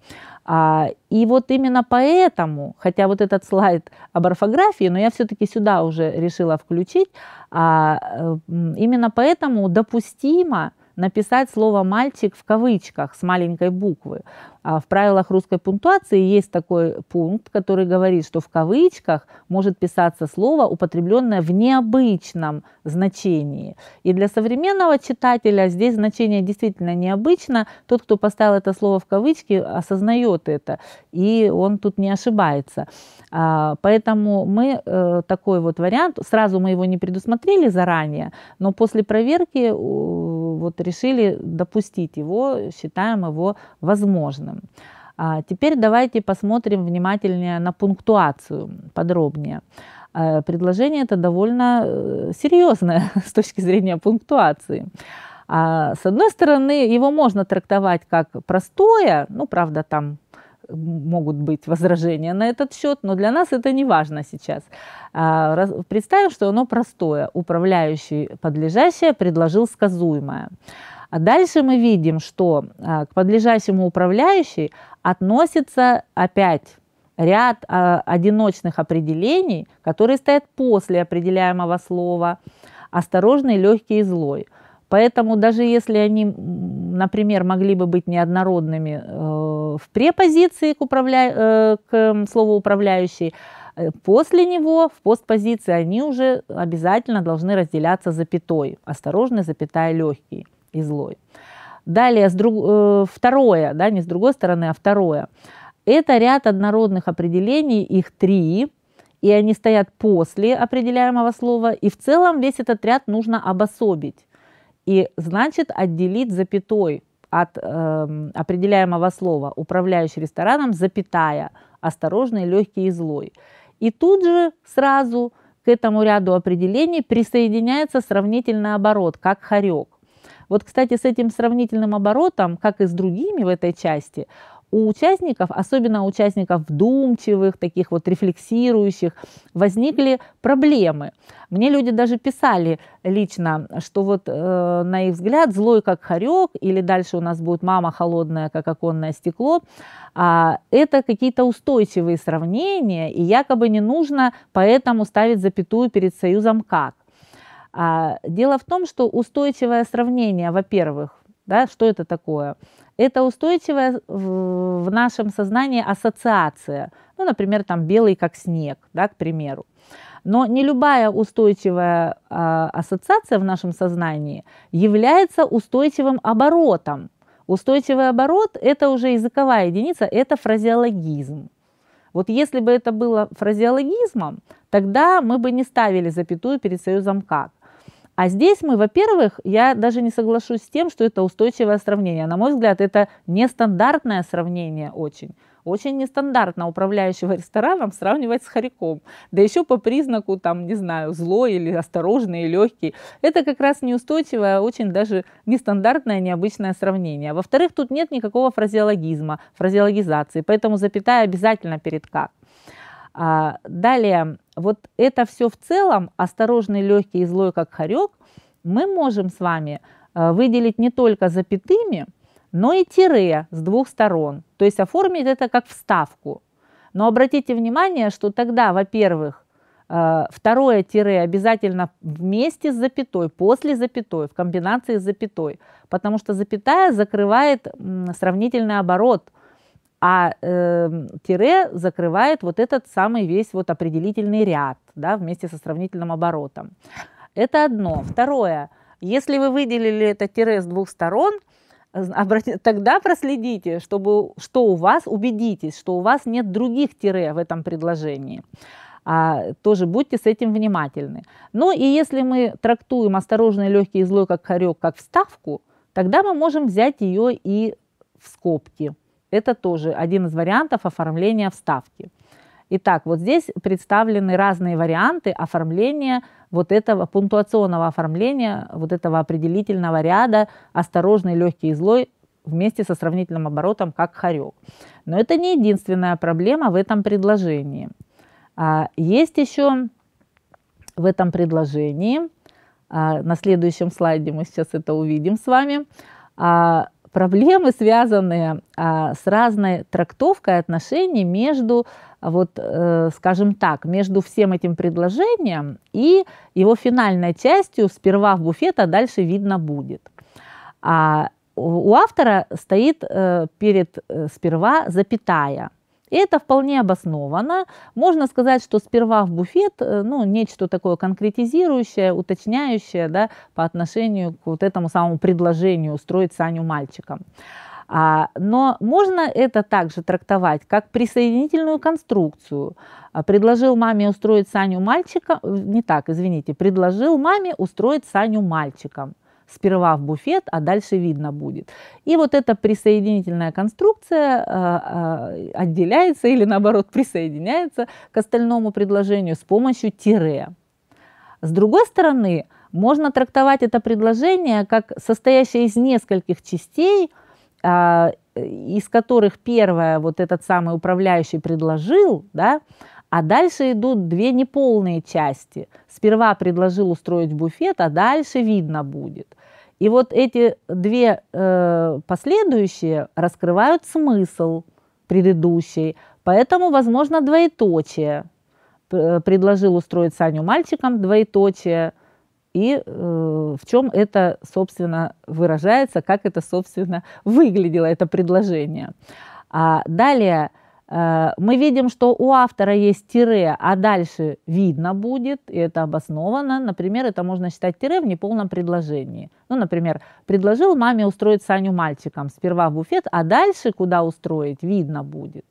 А, и вот именно поэтому, хотя вот этот слайд об орфографии, но я все-таки сюда уже решила включить, а, э, именно поэтому допустимо написать слово «мальчик» в кавычках с маленькой буквы. А в правилах русской пунктуации есть такой пункт, который говорит, что в кавычках может писаться слово, употребленное в необычном значении. И для современного читателя здесь значение действительно необычно. Тот, кто поставил это слово в кавычки, осознает это, и он тут не ошибается. А, поэтому мы э, такой вот вариант, сразу мы его не предусмотрели заранее, но после проверки вот решили допустить его, считаем его возможным. А теперь давайте посмотрим внимательнее на пунктуацию подробнее. А, предложение это довольно э, серьезное с точки зрения пунктуации. А с одной стороны, его можно трактовать как простое, ну, правда, там могут быть возражения на этот счет, но для нас это не важно сейчас. А, представим, что оно простое. Управляющий подлежащее предложил сказуемое. А дальше мы видим, что а, к подлежащему управляющей относится опять ряд а, одиночных определений, которые стоят после определяемого слова «осторожный, легкий и злой». Поэтому даже если они, например, могли бы быть неоднородными э, в препозиции к, управля... Э, к слову «управляющий», э, После него в постпозиции они уже обязательно должны разделяться запятой. Осторожный, запятая, легкий и злой. Далее, с друг... Э, второе, да, не с другой стороны, а второе. Это ряд однородных определений, их три, и они стоят после определяемого слова. И в целом весь этот ряд нужно обособить. И значит отделить запятой от э, определяемого слова «управляющий рестораном», запятая, «осторожный, легкий и злой». И тут же сразу к этому ряду определений присоединяется сравнительный оборот, как хорек. Вот, кстати, с этим сравнительным оборотом, как и с другими в этой части, у участников, особенно у участников вдумчивых, таких вот рефлексирующих, возникли проблемы. Мне люди даже писали лично, что вот э, на их взгляд злой как хорек, или дальше у нас будет мама холодная как оконное стекло, а это какие-то устойчивые сравнения, и якобы не нужно поэтому ставить запятую перед союзом как. А, дело в том, что устойчивое сравнение, во-первых, да, что это такое? Это устойчивая в нашем сознании ассоциация. Ну, например, там белый как снег, да, к примеру. Но не любая устойчивая э, ассоциация в нашем сознании является устойчивым оборотом. Устойчивый оборот – это уже языковая единица, это фразеологизм. Вот если бы это было фразеологизмом, тогда мы бы не ставили запятую перед союзом «как». А здесь мы, во-первых, я даже не соглашусь с тем, что это устойчивое сравнение. На мой взгляд, это нестандартное сравнение очень. Очень нестандартно управляющего рестораном сравнивать с хорьком. Да еще по признаку, там, не знаю, злой или осторожный и легкий. Это как раз неустойчивое, очень даже нестандартное, необычное сравнение. Во-вторых, тут нет никакого фразеологизма, фразеологизации, поэтому запятая обязательно перед «как». А, далее, вот это все в целом, осторожный, легкий и злой, как хорек, мы можем с вами а, выделить не только запятыми, но и тире с двух сторон. То есть оформить это как вставку. Но обратите внимание, что тогда, во-первых, а, второе тире обязательно вместе с запятой, после запятой, в комбинации с запятой, потому что запятая закрывает сравнительный оборот – а э, тире закрывает вот этот самый весь вот определительный ряд, да, вместе со сравнительным оборотом. Это одно. Второе, если вы выделили это тире с двух сторон, тогда проследите, чтобы, что у вас, убедитесь, что у вас нет других тире в этом предложении. А, тоже будьте с этим внимательны. Ну и если мы трактуем осторожный, легкий и злой как хорек, как вставку, тогда мы можем взять ее и в скобки. Это тоже один из вариантов оформления вставки. Итак, вот здесь представлены разные варианты оформления вот этого пунктуационного оформления, вот этого определительного ряда «осторожный, легкий и злой» вместе со сравнительным оборотом как хорек. Но это не единственная проблема в этом предложении. А есть еще в этом предложении, а на следующем слайде мы сейчас это увидим с вами, а проблемы, связанные а, с разной трактовкой отношений между, вот, э, скажем так, между всем этим предложением и его финальной частью «сперва в буфет, а дальше видно будет». А у автора стоит э, перед э, «сперва» запятая – это вполне обосновано. Можно сказать, что сперва в буфет, э, ну, нечто такое конкретизирующее, уточняющее, да, по отношению к вот этому самому предложению устроить Саню мальчиком. А, но можно это также трактовать как присоединительную конструкцию. А, предложил маме устроить Саню мальчиком, э, не так, извините, предложил маме устроить Саню мальчиком сперва в буфет, а дальше видно будет. И вот эта присоединительная конструкция э, э, отделяется или наоборот присоединяется к остальному предложению с помощью тире. С другой стороны, можно трактовать это предложение как состоящее из нескольких частей, а, из которых первая вот этот самый управляющий предложил, да, а дальше идут две неполные части. Сперва предложил устроить буфет, а дальше видно будет. И вот эти две э, последующие раскрывают смысл предыдущей, поэтому возможно двоеточие. Э, предложил устроить Саню мальчиком двоеточие. И э, в чем это, собственно, выражается, как это, собственно, выглядело, это предложение. А далее Э, мы видим, что у автора есть тире, а дальше видно будет, и это обосновано. Например, это можно считать тире в неполном предложении. Ну, например, предложил маме устроить Саню мальчиком сперва в буфет, а дальше куда устроить, видно будет.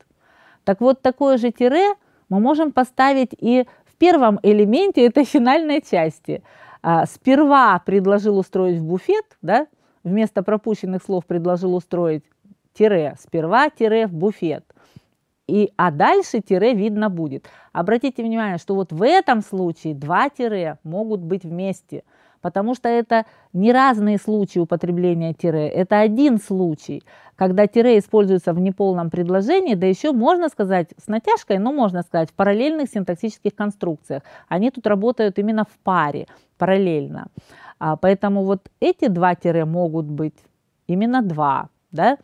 Так вот, такое же тире мы можем поставить и в первом элементе этой финальной части. Э, сперва предложил устроить в буфет, да, вместо пропущенных слов предложил устроить тире, сперва тире в буфет – и, а дальше тире видно будет. Обратите внимание, что вот в этом случае два тире могут быть вместе, потому что это не разные случаи употребления тире, это один случай, когда тире используется в неполном предложении, да еще можно сказать с натяжкой, но можно сказать в параллельных синтаксических конструкциях. Они тут работают именно в паре, параллельно. А, поэтому вот эти два тире могут быть именно два. Да?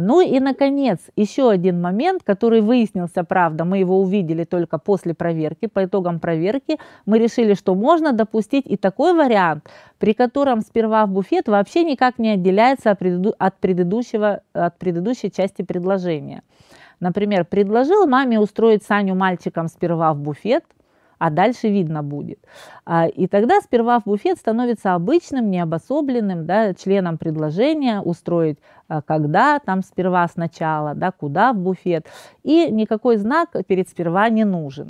Ну и, наконец, еще один момент, который выяснился, правда, мы его увидели только после проверки, по итогам проверки, мы решили, что можно допустить и такой вариант, при котором сперва в буфет вообще никак не отделяется от, предыдущего, от предыдущей части предложения. Например, предложил маме устроить Саню мальчиком сперва в буфет – а дальше видно будет. А, и тогда сперва в буфет становится обычным, необособленным да, членом предложения устроить а, когда, там сперва сначала, да, куда в буфет. И никакой знак перед сперва не нужен.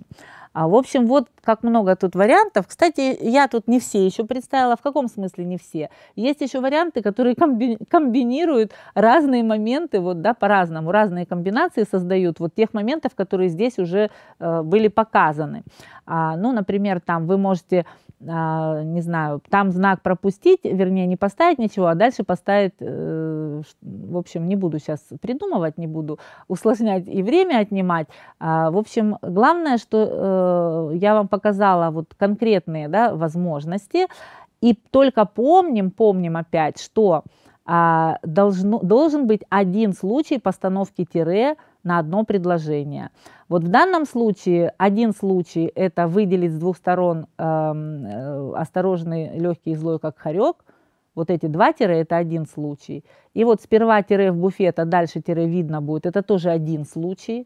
А В общем, вот как много тут вариантов. Кстати, я тут не все еще представила. В каком смысле не все? Есть еще варианты, которые комби- комбинируют разные моменты, вот, да, по-разному, разные комбинации создают вот тех моментов, которые здесь уже э, были показаны. А, ну, например, там вы можете э, не знаю, там знак пропустить, вернее, не поставить ничего, а дальше поставить э, Э, в общем, не буду сейчас придумывать, не буду усложнять и время отнимать. А, в общем, главное, что э, я вам показала вот конкретные да, возможности. И только помним, помним опять, что а, должно, должен быть один случай постановки тире на одно предложение. Вот в данном случае один случай это выделить с двух сторон эм, э, осторожный, легкий и злой, как хорек – вот эти два тире – это один случай. И вот сперва тире в буфет, а дальше тире видно будет – это тоже один случай.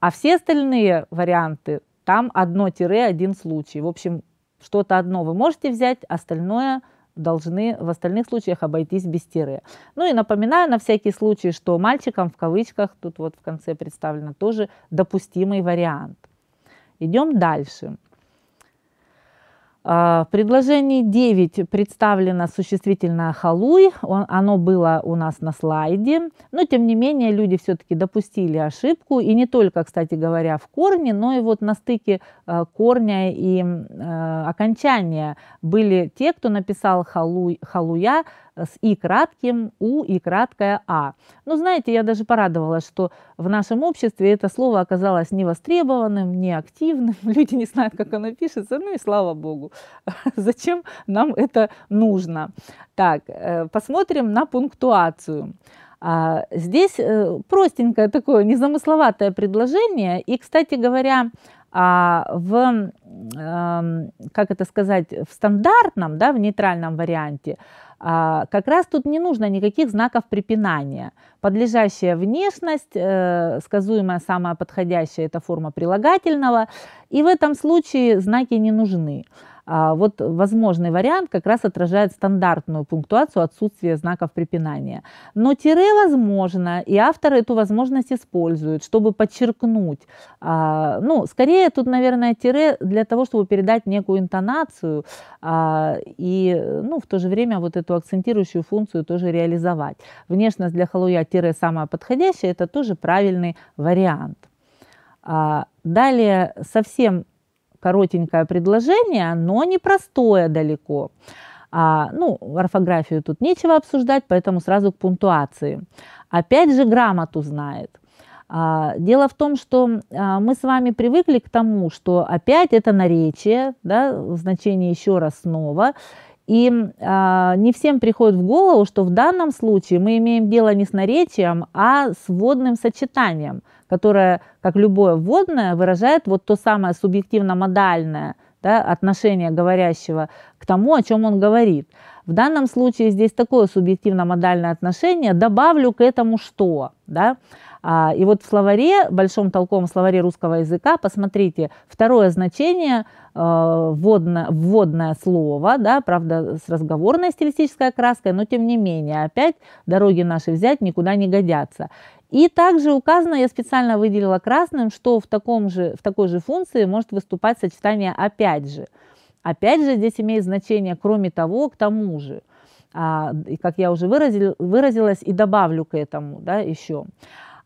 А все остальные варианты – там одно тире, один случай. В общем, что-то одно вы можете взять, остальное – должны в остальных случаях обойтись без тире. Ну и напоминаю на всякий случай, что мальчикам в кавычках, тут вот в конце представлено тоже допустимый вариант. Идем дальше. А, в предложении 9 представлено существительное халуй, оно было у нас на слайде, но тем не менее люди все-таки допустили ошибку, и не только, кстати говоря, в корне, но и вот на стыке э, корня и э, окончания были те, кто написал халуй, халуя с и кратким, у и краткое а. Ну, знаете, я даже порадовалась, что в нашем обществе это слово оказалось невостребованным, неактивным, люди не знают, как оно пишется, ну и слава богу, зачем нам это нужно. Так, э, посмотрим на пунктуацию. А, здесь э, простенькое такое незамысловатое предложение. И, кстати говоря, а, в, э, как это сказать, в стандартном, да, в нейтральном варианте – а, как раз тут не нужно никаких знаков препинания. Подлежащая внешность, э, сказуемая самая подходящая, это форма прилагательного. И в этом случае знаки не нужны. А вот возможный вариант как раз отражает стандартную пунктуацию отсутствия знаков препинания. Но тире возможно, и авторы эту возможность используют, чтобы подчеркнуть. А, ну, скорее тут, наверное, тире для того, чтобы передать некую интонацию а, и, ну, в то же время вот эту акцентирующую функцию тоже реализовать. Внешность для халуя тире самая подходящая, это тоже правильный вариант. Далее совсем коротенькое предложение, но непростое далеко. А, ну, орфографию тут нечего обсуждать, поэтому сразу к пунктуации. Опять же, грамоту знает. А, дело в том, что а, мы с вами привыкли к тому, что опять это наречие, да, значение еще раз снова, и а, не всем приходит в голову, что в данном случае мы имеем дело не с наречием, а с водным сочетанием – которая, как любое вводное, выражает вот то самое субъективно-модальное да, отношение говорящего к тому, о чем он говорит. В данном случае здесь такое субъективно-модальное отношение. Добавлю к этому что, да? А, и вот в словаре, большом толковом словаре русского языка, посмотрите, второе значение э, вводное, вводное слово, да, правда, с разговорной стилистической окраской, но тем не менее, опять дороги наши взять никуда не годятся. И также указано, я специально выделила красным, что в, таком же, в такой же функции может выступать сочетание «опять же». Опять же, здесь имеет значение, кроме того, к тому же. А, и как я уже выразил, выразилась, и добавлю к этому да, еще.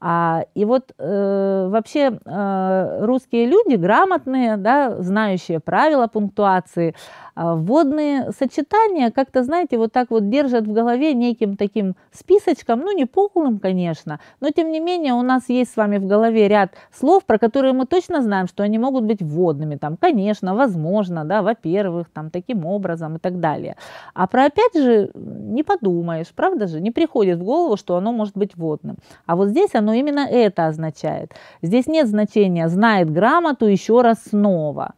А, и вот э, вообще э, русские люди, грамотные, да, знающие правила пунктуации, а, Водные сочетания как-то, знаете, вот так вот держат в голове неким таким списочком, ну не полным, конечно, но тем не менее у нас есть с вами в голове ряд слов, про которые мы точно знаем, что они могут быть водными, там, конечно, возможно, да, во-первых, там, таким образом и так далее. А про опять же не подумаешь, правда же, не приходит в голову, что оно может быть водным. А вот здесь оно именно это означает. Здесь нет значения «знает грамоту еще раз снова»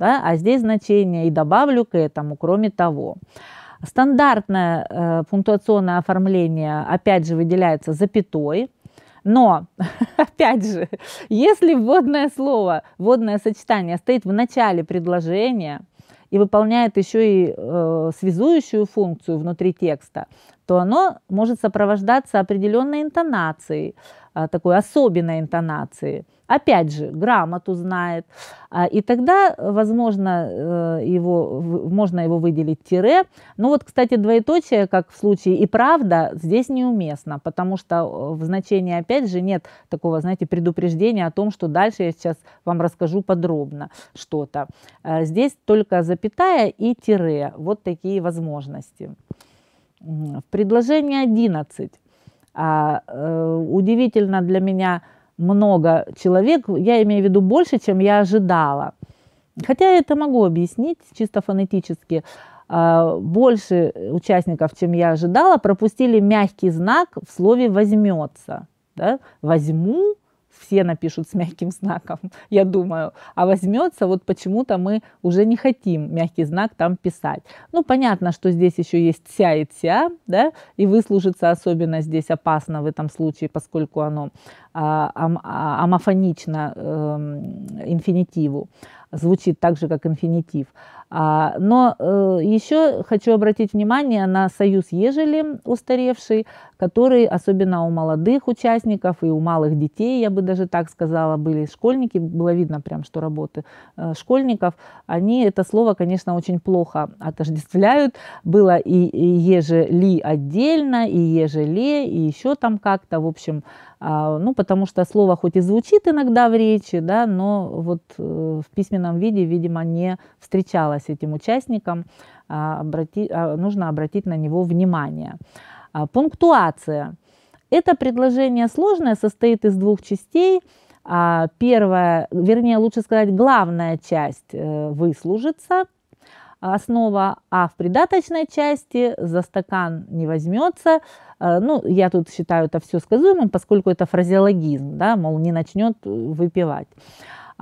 да, а здесь значение и добавлю к этому, кроме того. Стандартное э, пунктуационное оформление, опять же, выделяется запятой, но, опять же, если вводное слово, вводное сочетание стоит в начале предложения и выполняет еще и э, связующую функцию внутри текста, то оно может сопровождаться определенной интонацией, а, такой особенной интонацией. Опять же, грамоту знает. А, и тогда, возможно, э, его, можно его выделить тире. Ну вот, кстати, двоеточие, как в случае и правда, здесь неуместно, потому что э, в значении, опять же, нет такого, знаете, предупреждения о том, что дальше я сейчас вам расскажу подробно что-то. А, здесь только запятая и тире. Вот такие возможности. В предложении 11 а, э, удивительно для меня много человек, я имею в виду больше, чем я ожидала. Хотя я это могу объяснить чисто фонетически. А, больше участников, чем я ожидала, пропустили мягкий знак в слове «возьмется». Да? «Возьму», все напишут с мягким знаком, я думаю. А возьмется, вот почему-то мы уже не хотим мягкий знак там писать. Ну, понятно, что здесь еще есть ся и тя, да, и выслужиться особенно здесь опасно в этом случае, поскольку оно а, а, амофонично э, инфинитиву, звучит так же, как инфинитив. А, но э, еще хочу обратить внимание на союз ежели устаревший, который особенно у молодых участников и у малых детей, я бы даже так сказала, были школьники, было видно прям, что работы э, школьников, они это слово, конечно, очень плохо отождествляют. Было и ежели отдельно, и ежели, и еще там как-то, в общем, а, ну, потому что слово хоть и звучит иногда в речи, да, но вот э, в письменном виде, видимо, не встречалось понравилось этим участникам, а, обрати, а, нужно обратить на него внимание. А, пунктуация. Это предложение сложное, состоит из двух частей. Первая, вернее, лучше сказать, главная часть э, выслужится, основа, а в придаточной части за стакан не возьмется. Ну, я тут считаю это все сказуемым, поскольку это фразеологизм, да, мол, не начнет э, выпивать.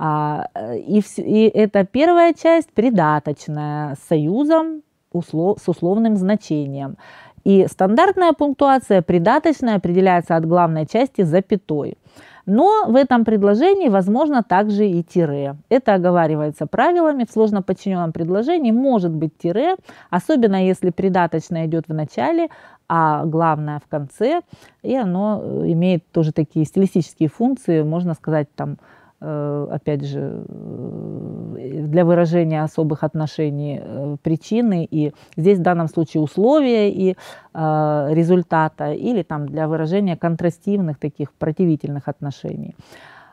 А, э, и, и это первая часть придаточная с союзом услов, с условным значением. И стандартная пунктуация придаточная определяется от главной части запятой. Но в этом предложении возможно также и тире. Это оговаривается правилами. В сложно подчиненном предложении может быть тире, особенно если придаточное идет в начале, а главное в конце. И оно э, имеет тоже такие стилистические функции, можно сказать, там, Э, опять же, э, для выражения особых отношений э, причины, и здесь в данном случае условия и результата, или там для выражения контрастивных таких противительных отношений.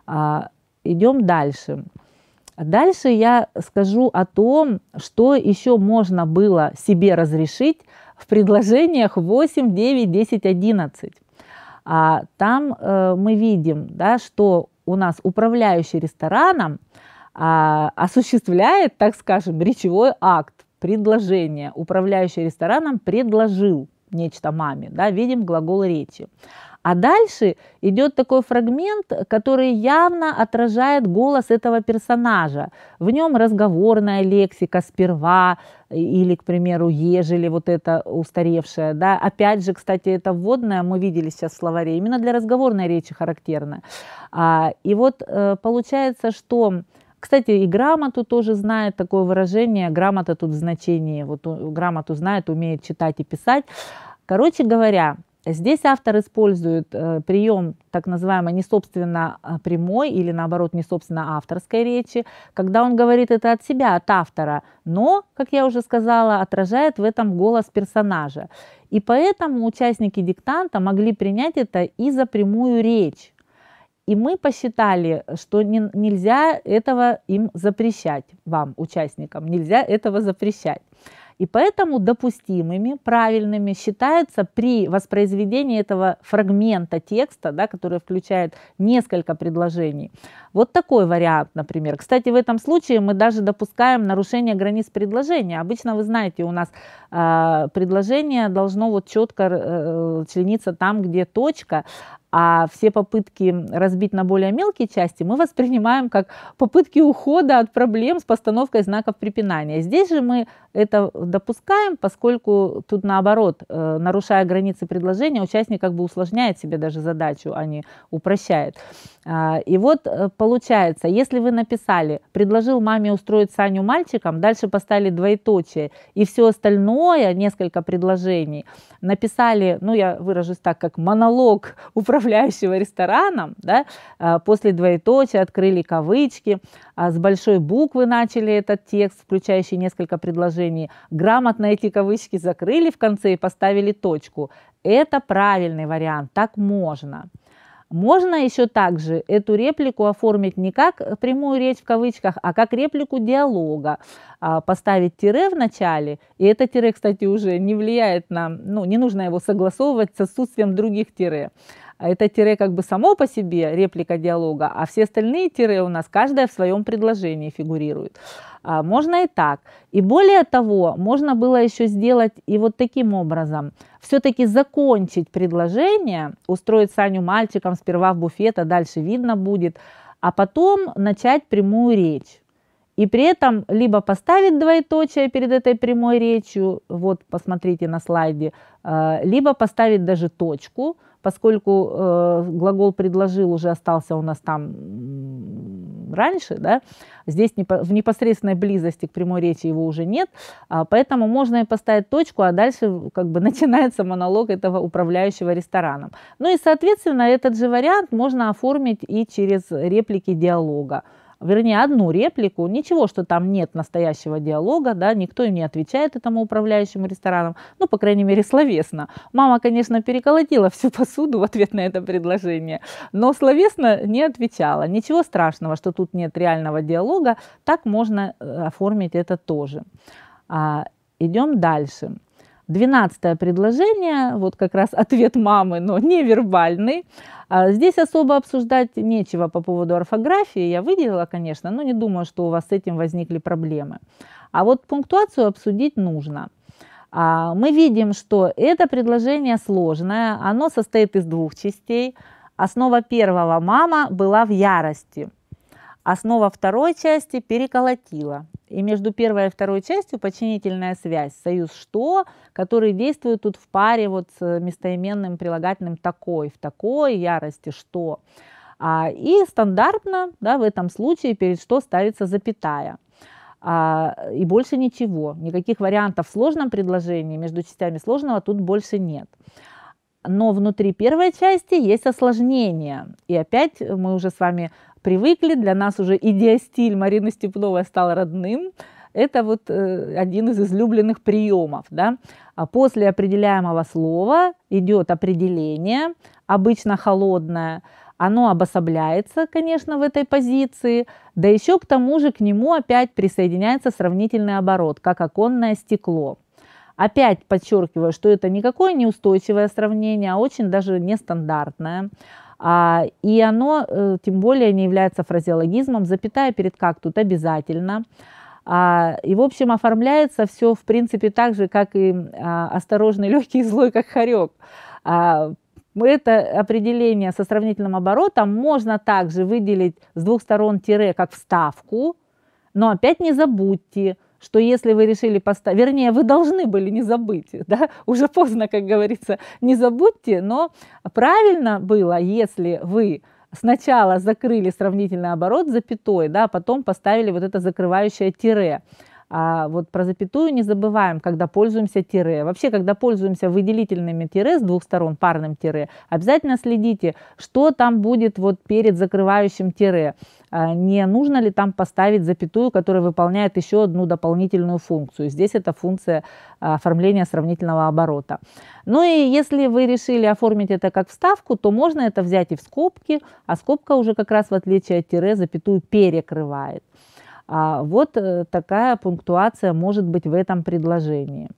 А, идем дальше. Дальше я скажу о том, что еще можно было себе разрешить в предложениях 8, 9, 10, 11. А там э, мы видим, да, что у нас управляющий рестораном а, осуществляет, так скажем, речевой акт, предложение. Управляющий рестораном предложил нечто маме, да, видим глагол речи. А дальше идет такой фрагмент, который явно отражает голос этого персонажа. В нем разговорная лексика сперва или, к примеру, ежели вот это устаревшее. Да? Опять же, кстати, это вводное, мы видели сейчас в словаре, именно для разговорной речи характерно. А, и вот э, получается, что кстати, и грамоту тоже знает такое выражение. Грамота тут в значении. Вот грамоту знает, умеет читать и писать. Короче говоря, Здесь автор использует э, прием так называемой несобственно а, прямой или наоборот несобственно авторской речи, когда он говорит это от себя, от автора, но, как я уже сказала, отражает в этом голос персонажа. И поэтому участники диктанта могли принять это и за прямую речь. И мы посчитали, что не, нельзя этого им запрещать, вам, участникам, нельзя этого запрещать. И поэтому допустимыми, правильными считаются при воспроизведении этого фрагмента текста, да, который включает несколько предложений. Вот такой вариант, например. Кстати, в этом случае мы даже допускаем нарушение границ предложения. Обычно вы знаете, у нас э, предложение должно вот четко э, члениться там, где точка, а все попытки разбить на более мелкие части мы воспринимаем как попытки ухода от проблем с постановкой знаков препинания. Здесь же мы это допускаем, поскольку тут наоборот, э, нарушая границы предложения, участник как бы усложняет себе даже задачу, а не упрощает. А, и вот э, получается, если вы написали, предложил маме устроить Саню мальчиком, дальше поставили двоеточие, и все остальное, несколько предложений, написали, ну я выражусь так, как монолог управляющего рестораном, да, а, после двоеточия открыли кавычки, а с большой буквы начали этот текст, включающий несколько предложений, грамотно эти кавычки закрыли в конце и поставили точку. Это правильный вариант, так можно. Можно еще также эту реплику оформить не как прямую речь в кавычках, а как реплику диалога. А, поставить тире в начале, и это тире, кстати, уже не влияет на, ну, не нужно его согласовывать с отсутствием других тире. А это тире как бы само по себе реплика диалога, а все остальные тире у нас каждая в своем предложении фигурирует. А можно и так. И более того, можно было еще сделать и вот таким образом. Все-таки закончить предложение, устроить Саню мальчиком сперва в буфет, а дальше видно будет, а потом начать прямую речь. И при этом либо поставить двоеточие перед этой прямой речью, вот посмотрите на слайде, э, либо поставить даже точку, поскольку э, глагол «предложил» уже остался у нас там раньше, да, здесь в непосредственной близости к прямой речи его уже нет, а, поэтому можно и поставить точку, а дальше как бы начинается монолог этого управляющего рестораном. Ну и, соответственно, этот же вариант можно оформить и через реплики диалога вернее, одну реплику, ничего, что там нет настоящего диалога, да, никто им не отвечает этому управляющему рестораном, ну, по крайней мере, словесно. Мама, конечно, переколотила всю посуду в ответ на это предложение, но словесно не отвечала. Ничего страшного, что тут нет реального диалога, так можно э, оформить это тоже. А, идем дальше. Двенадцатое предложение, вот как раз ответ мамы, но невербальный. А здесь особо обсуждать нечего по поводу орфографии, я выделила, конечно, но не думаю, что у вас с этим возникли проблемы. А вот пунктуацию обсудить нужно. А, мы видим, что это предложение сложное, оно состоит из двух частей. Основа первого «мама» была в ярости. Основа второй части переколотила. И между первой и второй частью подчинительная связь, союз «что», который действует тут в паре вот с э, местоименным прилагательным «такой», «в такой ярости», «что». А, и стандартно да, в этом случае перед «что» ставится запятая. А, и больше ничего, никаких вариантов в сложном предложении между частями сложного тут больше нет но внутри первой части есть осложнение. И опять мы уже с вами привыкли, для нас уже идиостиль Марины Степновой стал родным. Это вот э, один из излюбленных приемов. Да? А после определяемого слова идет определение, обычно холодное, оно обособляется, конечно, в этой позиции, да еще к тому же к нему опять присоединяется сравнительный оборот, как оконное стекло. Опять подчеркиваю, что это никакое неустойчивое сравнение, а очень даже нестандартное. А, и оно, э, тем более, не является фразеологизмом. Запятая перед как тут обязательно. А, и, в общем, оформляется все, в принципе, так же, как и а, осторожный, легкий злой, как хорек. Это определение со сравнительным оборотом можно также выделить с двух сторон тире как вставку, но опять не забудьте, что если вы решили поставить, вернее, вы должны были не забыть, да, уже поздно, как говорится, не забудьте, но правильно было, если вы сначала закрыли сравнительный оборот запятой, да, потом поставили вот это закрывающее тире. А вот про запятую не забываем, когда пользуемся тире. Вообще, когда пользуемся выделительными тире с двух сторон, парным тире, обязательно следите, что там будет вот перед закрывающим тире. А не нужно ли там поставить запятую, которая выполняет еще одну дополнительную функцию. Здесь это функция а, оформления сравнительного оборота. Ну и если вы решили оформить это как вставку, то можно это взять и в скобки, а скобка уже как раз в отличие от тире запятую перекрывает а Вот э, такая пунктуация может быть в этом предложении.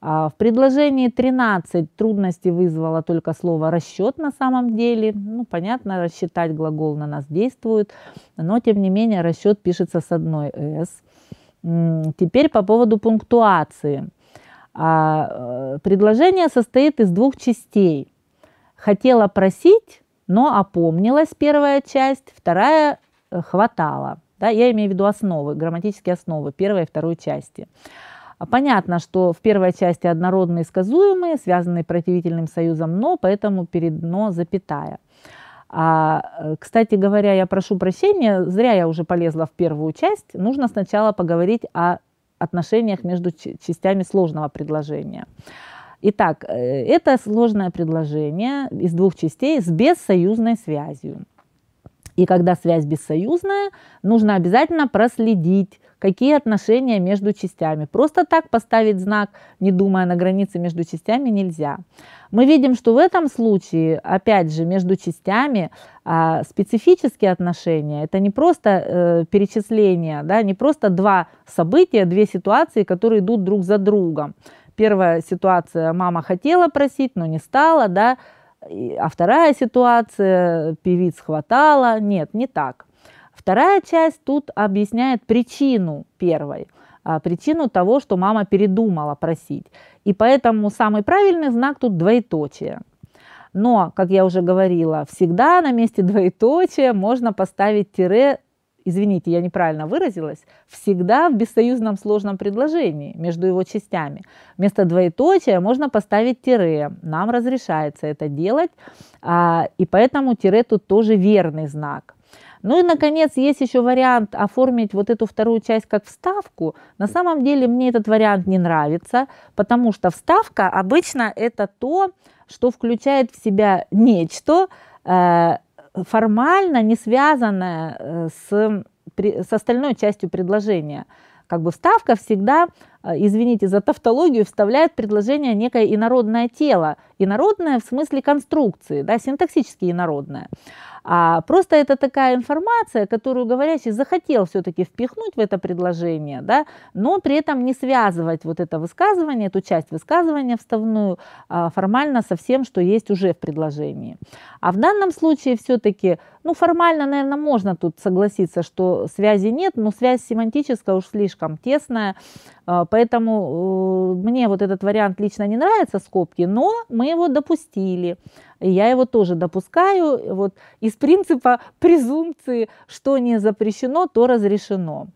А, в предложении 13 трудности вызвало только слово «расчет» на самом деле. Ну, понятно, рассчитать глагол на нас действует, но тем не менее расчет пишется с одной «с». Теперь по поводу пунктуации. А, э, предложение состоит из двух частей. «Хотела просить», но опомнилась первая часть, вторая э, «хватала». Да, я имею в виду основы, грамматические основы первой и второй части. А, понятно, что в первой части однородные сказуемые, связанные противительным союзом «но», поэтому перед «но» запятая. А, э, кстати говоря, я прошу прощения, зря я уже полезла в первую часть. Нужно сначала поговорить о отношениях между частями сложного предложения. Итак, э, это сложное предложение из двух частей с бессоюзной связью. И когда связь бессоюзная, нужно обязательно проследить, какие отношения между частями. Просто так поставить знак, не думая на границе между частями, нельзя. Мы видим, что в этом случае, опять же, между частями а, специфические отношения, это не просто э, перечисление, да, не просто два события, две ситуации, которые идут друг за другом. Первая ситуация, мама хотела просить, но не стала, да, а вторая ситуация, певиц хватало. Нет, не так. Вторая часть тут объясняет причину первой, а, причину того, что мама передумала просить. И поэтому самый правильный знак тут двоеточие. Но, как я уже говорила, всегда на месте двоеточия можно поставить тире извините, я неправильно выразилась, всегда в бессоюзном сложном предложении между его частями. Вместо двоеточия можно поставить тире. Нам разрешается это делать, а, и поэтому тире тут тоже верный знак. Ну и, наконец, есть еще вариант оформить вот эту вторую часть как вставку. На самом деле мне этот вариант не нравится, потому что вставка обычно это то, что включает в себя нечто, э, формально не связанная э, с, с остальной частью предложения. Как бы вставка всегда, э, извините за тавтологию, вставляет предложение некое инородное тело инородная в смысле конструкции, да, синтаксически инородная, А просто это такая информация, которую говорящий захотел все-таки впихнуть в это предложение, да, но при этом не связывать вот это высказывание, эту часть высказывания вставную а, формально со всем, что есть уже в предложении. А в данном случае все-таки, ну формально, наверное, можно тут согласиться, что связи нет, но связь семантическая уж слишком тесная, а, поэтому э, мне вот этот вариант лично не нравится, скобки, но мы мы его допустили, и я его тоже допускаю, вот из принципа презумпции, что не запрещено, то разрешено.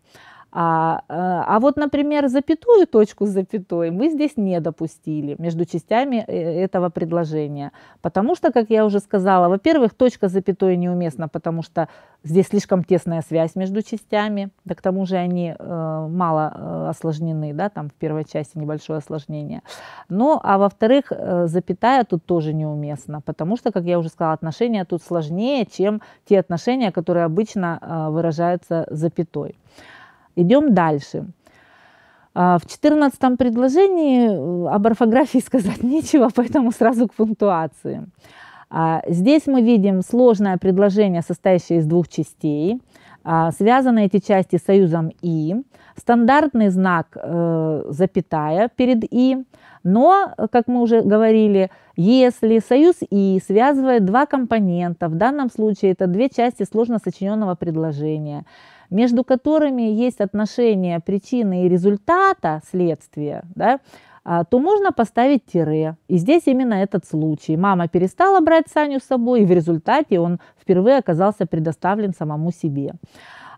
А, э, а вот, например, запятую точку с запятой мы здесь не допустили между частями э, этого предложения. Потому что, как я уже сказала, во-первых, точка с запятой неуместна, потому что здесь слишком тесная связь между частями, да к тому же они э, мало э, осложнены, да, там в первой части небольшое осложнение. Ну, а во-вторых, э, запятая тут тоже неуместна, потому что, как я уже сказала, отношения тут сложнее, чем те отношения, которые обычно э, выражаются запятой. Идем дальше. А, в 14 предложении э, об орфографии сказать нечего, поэтому сразу к пунктуации. А, здесь мы видим сложное предложение, состоящее из двух частей. А, связаны эти части союзом «и». Стандартный знак э, запятая перед «и». Но, как мы уже говорили, если союз «и» связывает два компонента, в данном случае это две части сложно сочиненного предложения – между которыми есть отношение причины и результата следствия, да, а, то можно поставить тире. И здесь именно этот случай. Мама перестала брать Саню с собой, и в результате он впервые оказался предоставлен самому себе.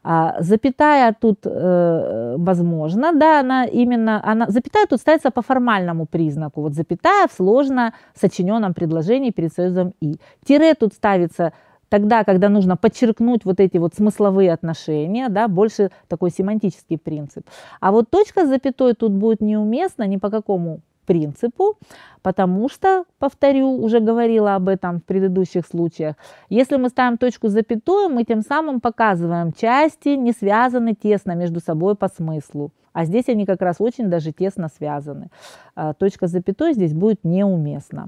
А, запятая тут э, возможно, да, она именно, она, запятая тут ставится по формальному признаку, вот запятая в сложно сочиненном предложении перед союзом «и». Тире тут ставится Тогда, когда нужно подчеркнуть вот эти вот смысловые отношения, да, больше такой семантический принцип. А вот точка с запятой тут будет неуместна ни по какому принципу, потому что, повторю, уже говорила об этом в предыдущих случаях, если мы ставим точку с запятой, мы тем самым показываем, части не связаны тесно между собой по смыслу. А здесь они как раз очень даже тесно связаны. А, точка с запятой здесь будет неуместна.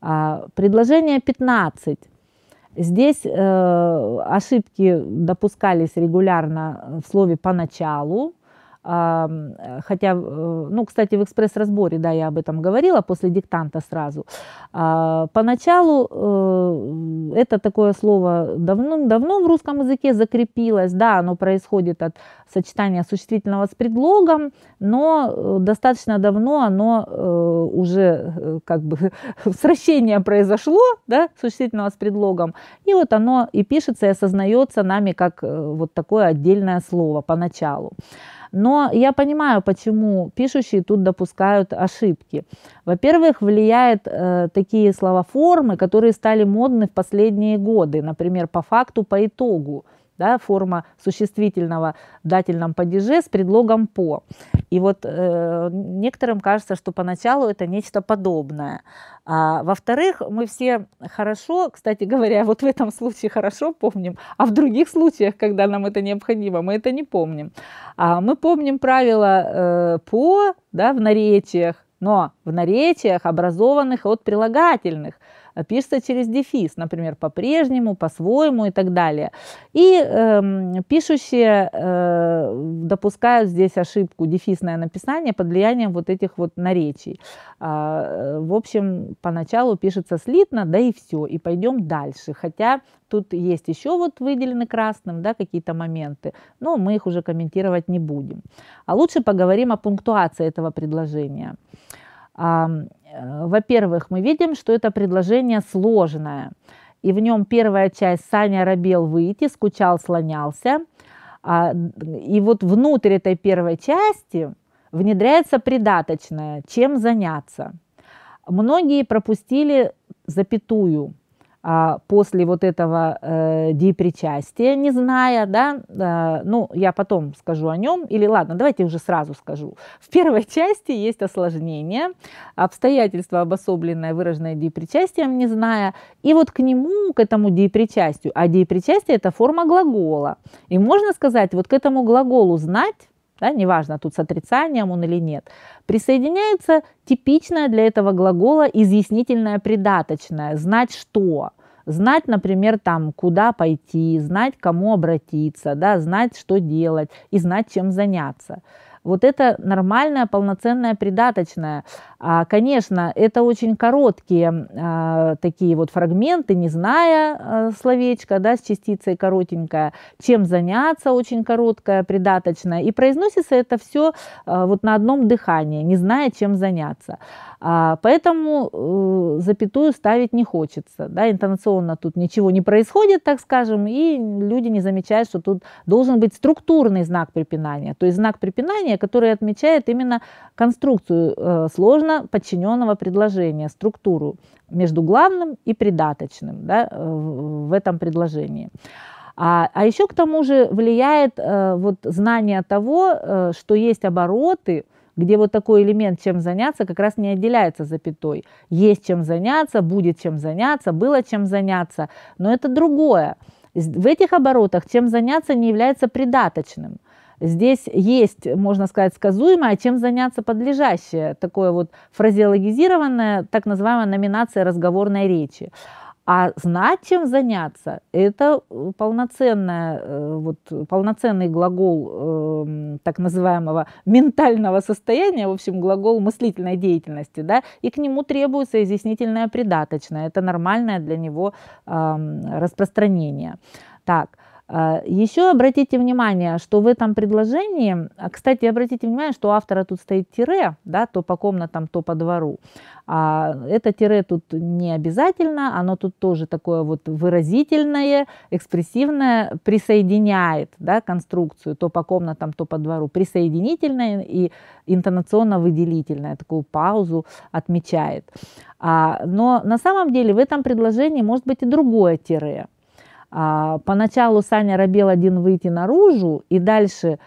А, предложение 15. Здесь э, ошибки допускались регулярно в слове «поначалу», Э, хотя, э, ну, кстати, в экспресс-разборе, да, я об этом говорила, после диктанта сразу. А, поначалу э, это такое слово давно, давно в русском языке закрепилось, да, оно происходит от сочетания существительного с предлогом, но достаточно давно оно уже как бы сращение произошло, да, существительного с предлогом, и вот оно и пишется, и осознается нами как вот такое отдельное слово поначалу. Но я понимаю, почему пишущие тут допускают ошибки. Во-первых, влияют э, такие словоформы, которые стали модны в последние годы, например, по факту, по итогу да, форма существительного в дательном падеже с предлогом «по». И вот э, некоторым кажется, что поначалу это нечто подобное. А, во-вторых, мы все хорошо, кстати говоря, вот в этом случае хорошо помним, а в других случаях, когда нам это необходимо, мы это не помним. А, мы помним правило э, «по» да, в наречиях, но в наречиях, образованных от прилагательных – Э, пишется через дефис, например, по-прежнему, по-своему и так далее. И э, пишущие э, допускают здесь ошибку дефисное написание под влиянием вот этих вот наречий. А, э, в общем, поначалу пишется слитно, да и все, и пойдем дальше. Хотя тут есть еще вот выделены красным, да, какие-то моменты, но мы их уже комментировать не будем. А лучше поговорим о пунктуации этого предложения. Э, во-первых, мы видим, что это предложение сложное. И в нем первая часть «Саня рабел выйти, скучал, слонялся». А, и вот внутрь этой первой части внедряется придаточное «чем заняться». Многие пропустили запятую – а, после вот этого э, депричастия, не зная, да, э, ну, я потом скажу о нем, или ладно, давайте уже сразу скажу. В первой части есть осложнение, обстоятельства, обособленное, выраженное депричастием, не зная, и вот к нему, к этому депричастию, а депричастие – это форма глагола, и можно сказать, вот к этому глаголу «знать» да, неважно, тут с отрицанием он или нет, присоединяется типичная для этого глагола изъяснительная придаточная. «знать что», знать, например, там, куда пойти, знать, кому обратиться, да, знать, что делать и знать, чем заняться. Вот это нормальное, полноценное, придаточное. А, Конечно, это очень короткие а, такие вот фрагменты, не зная а, словечко, да, с частицей коротенькая, чем заняться, очень короткая, придаточная. И произносится это все а, вот на одном дыхании, не зная, чем заняться. Поэтому э, запятую ставить не хочется. Да, интонационно тут ничего не происходит, так скажем, и люди не замечают, что тут должен быть структурный знак препинания, то есть знак препинания, который отмечает именно конструкцию э, сложного смена подчиненного предложения, структуру между главным и придаточным да, э, в этом предложении. А, а еще к тому же влияет э, вот знание того, э, что есть обороты, где вот такой элемент «чем заняться» как раз не отделяется запятой. Есть чем заняться, будет чем заняться, было чем заняться, но это другое. В этих оборотах «чем заняться» не является придаточным – Здесь есть, можно сказать, сказуемое, чем заняться подлежащее, такое вот фразеологизированное, так называемая номинация разговорной речи. А знать, чем заняться, это э, полноценная, э, вот, полноценный глагол э, так называемого ментального состояния, в общем, глагол мыслительной деятельности, да, и к нему требуется изъяснительное придаточное, это нормальное для него э, распространение. Так, а, Еще обратите внимание, что в этом предложении, а, кстати, обратите внимание, что у автора тут стоит тире, да, то по комнатам, то по двору. А это тире тут не обязательно, оно тут тоже такое вот выразительное, экспрессивное, присоединяет да, конструкцию то по комнатам, то по двору. Присоединительное и интонационно-выделительное, такую паузу отмечает. А, но на самом деле в этом предложении может быть и другое тире. А, поначалу Саня робел один выйти наружу, и дальше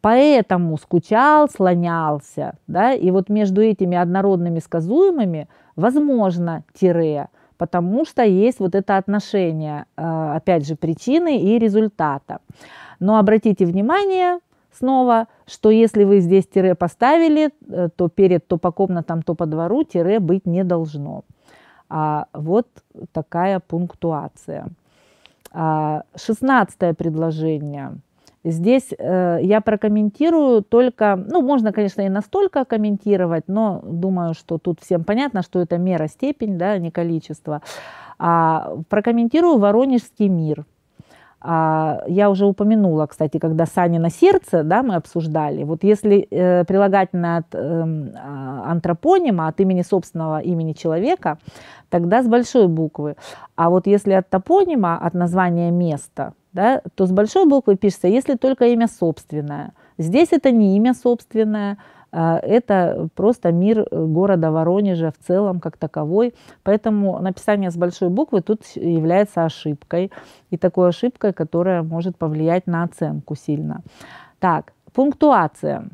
поэтому скучал, слонялся, да, и вот между этими однородными сказуемыми возможно тире, потому что есть вот это отношение, а, опять же, причины и результата. Но обратите внимание снова, что если вы здесь тире поставили, э, то перед то по комнатам, то по двору тире быть не должно. А вот такая пунктуация. А, шестнадцатое предложение. Здесь э, я прокомментирую только, ну, можно, конечно, и настолько комментировать, но думаю, что тут всем понятно, что это мера степень, да, а не количество. А, прокомментирую Воронежский мир – а, я уже упомянула, кстати, когда Саня на сердце, да, мы обсуждали. Вот если э, прилагательное от э, эм, а, антропонима, от имени собственного имени человека, тогда с большой буквы. А вот если от топонима, от названия места, да, то с большой буквы пишется, если только имя собственное. Здесь это не имя собственное, а, это просто мир э, города Воронежа в целом как таковой. Поэтому написание с большой буквы тут является ошибкой. И такой ошибкой, которая может повлиять на оценку сильно. Так, пунктуация.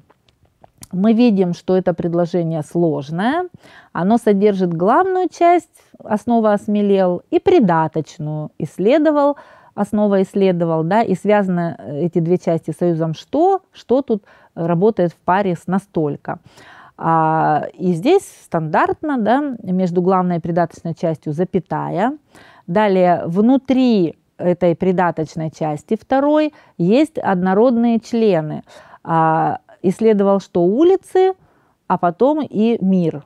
Мы видим, что это предложение сложное. Оно содержит главную часть «Основа осмелел» и придаточную «Исследовал», основа исследовал, да, и связаны э, эти две части союзом что, что тут работает в паре с настолько. А, и здесь стандартно да, между главной и придаточной частью запятая. Далее внутри этой придаточной части второй есть однородные члены. А, исследовал, что улицы, а потом и мир.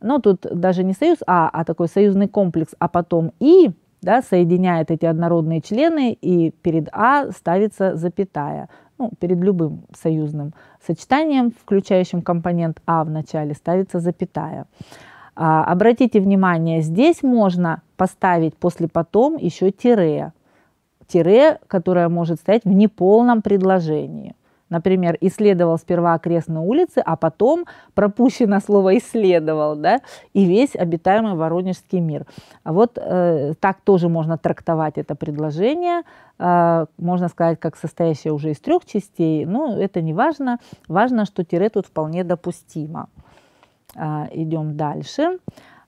Но тут даже не союз А, а такой союзный комплекс, а потом И, да, соединяет эти однородные члены, и перед А ставится запятая ну, перед любым союзным сочетанием, включающим компонент А в начале, ставится запятая. А, обратите внимание, здесь можно поставить после потом еще тире, тире, которое может стоять в неполном предложении например, исследовал сперва окрестные улицы, а потом пропущено слово исследовал, да, и весь обитаемый Воронежский мир. А вот э, так тоже можно трактовать это предложение, э, можно сказать, как состоящее уже из трех частей, но это не важно. Важно, что тире тут вполне допустимо. Э, идем дальше.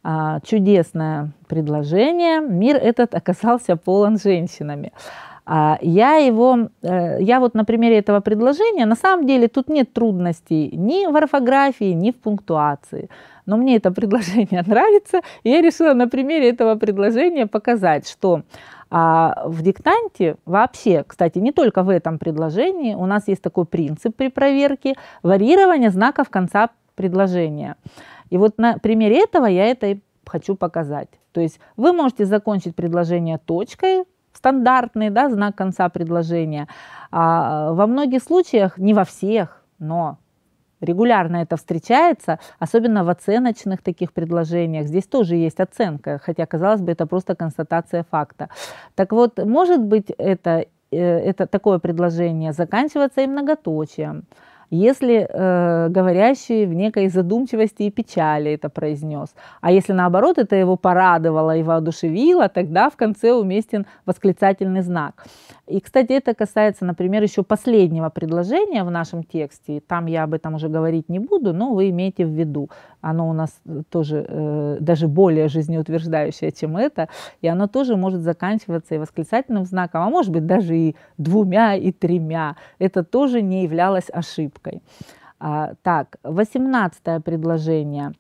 Э, чудесное предложение. Мир этот оказался полон женщинами. А я его, э, я вот на примере этого предложения, на самом деле тут нет трудностей ни в орфографии, ни в пунктуации. Но мне это предложение нравится, и я решила на примере этого предложения показать, что а, в диктанте вообще, кстати, не только в этом предложении, у нас есть такой принцип при проверке варьирования знаков конца предложения. И вот на примере этого я это и хочу показать. То есть вы можете закончить предложение точкой, стандартный да, знак конца предложения. А во многих случаях, не во всех, но регулярно это встречается, особенно в оценочных таких предложениях. Здесь тоже есть оценка, хотя, казалось бы, это просто констатация факта. Так вот, может быть это, э, это такое предложение заканчивается и многоточием если э, говорящий в некой задумчивости и печали это произнес. А если наоборот это его порадовало и воодушевило, тогда в конце уместен восклицательный знак. И, кстати, это касается, например, еще последнего предложения в нашем тексте. Там я об этом уже говорить не буду, но вы имеете в виду оно у нас э, тоже э, даже более жизнеутверждающее, чем это, и оно тоже может заканчиваться и восклицательным знаком, а может быть даже и двумя, и тремя. Это тоже не являлось ошибкой. А, так, 18 предложение.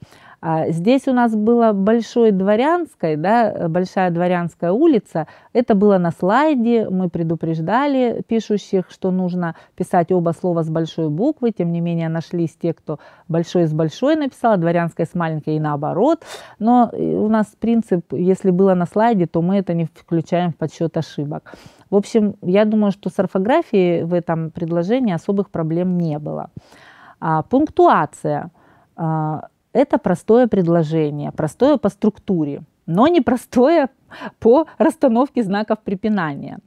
А здесь у нас было большой дворянской, да, э, большая дворянская улица. Это было на слайде, мы предупреждали пишущих, что нужно писать оба слова с большой буквы. Тем не менее нашлись те, кто большой с большой написал, а дворянская с маленькой и наоборот. Но э, у нас принцип, если было на слайде, то мы это не включаем в подсчет ошибок. В общем, я думаю, что с орфографией в этом предложении особых проблем не было. А, пунктуация. А, это простое предложение, простое по структуре, но непростое по расстановке знаков препинания.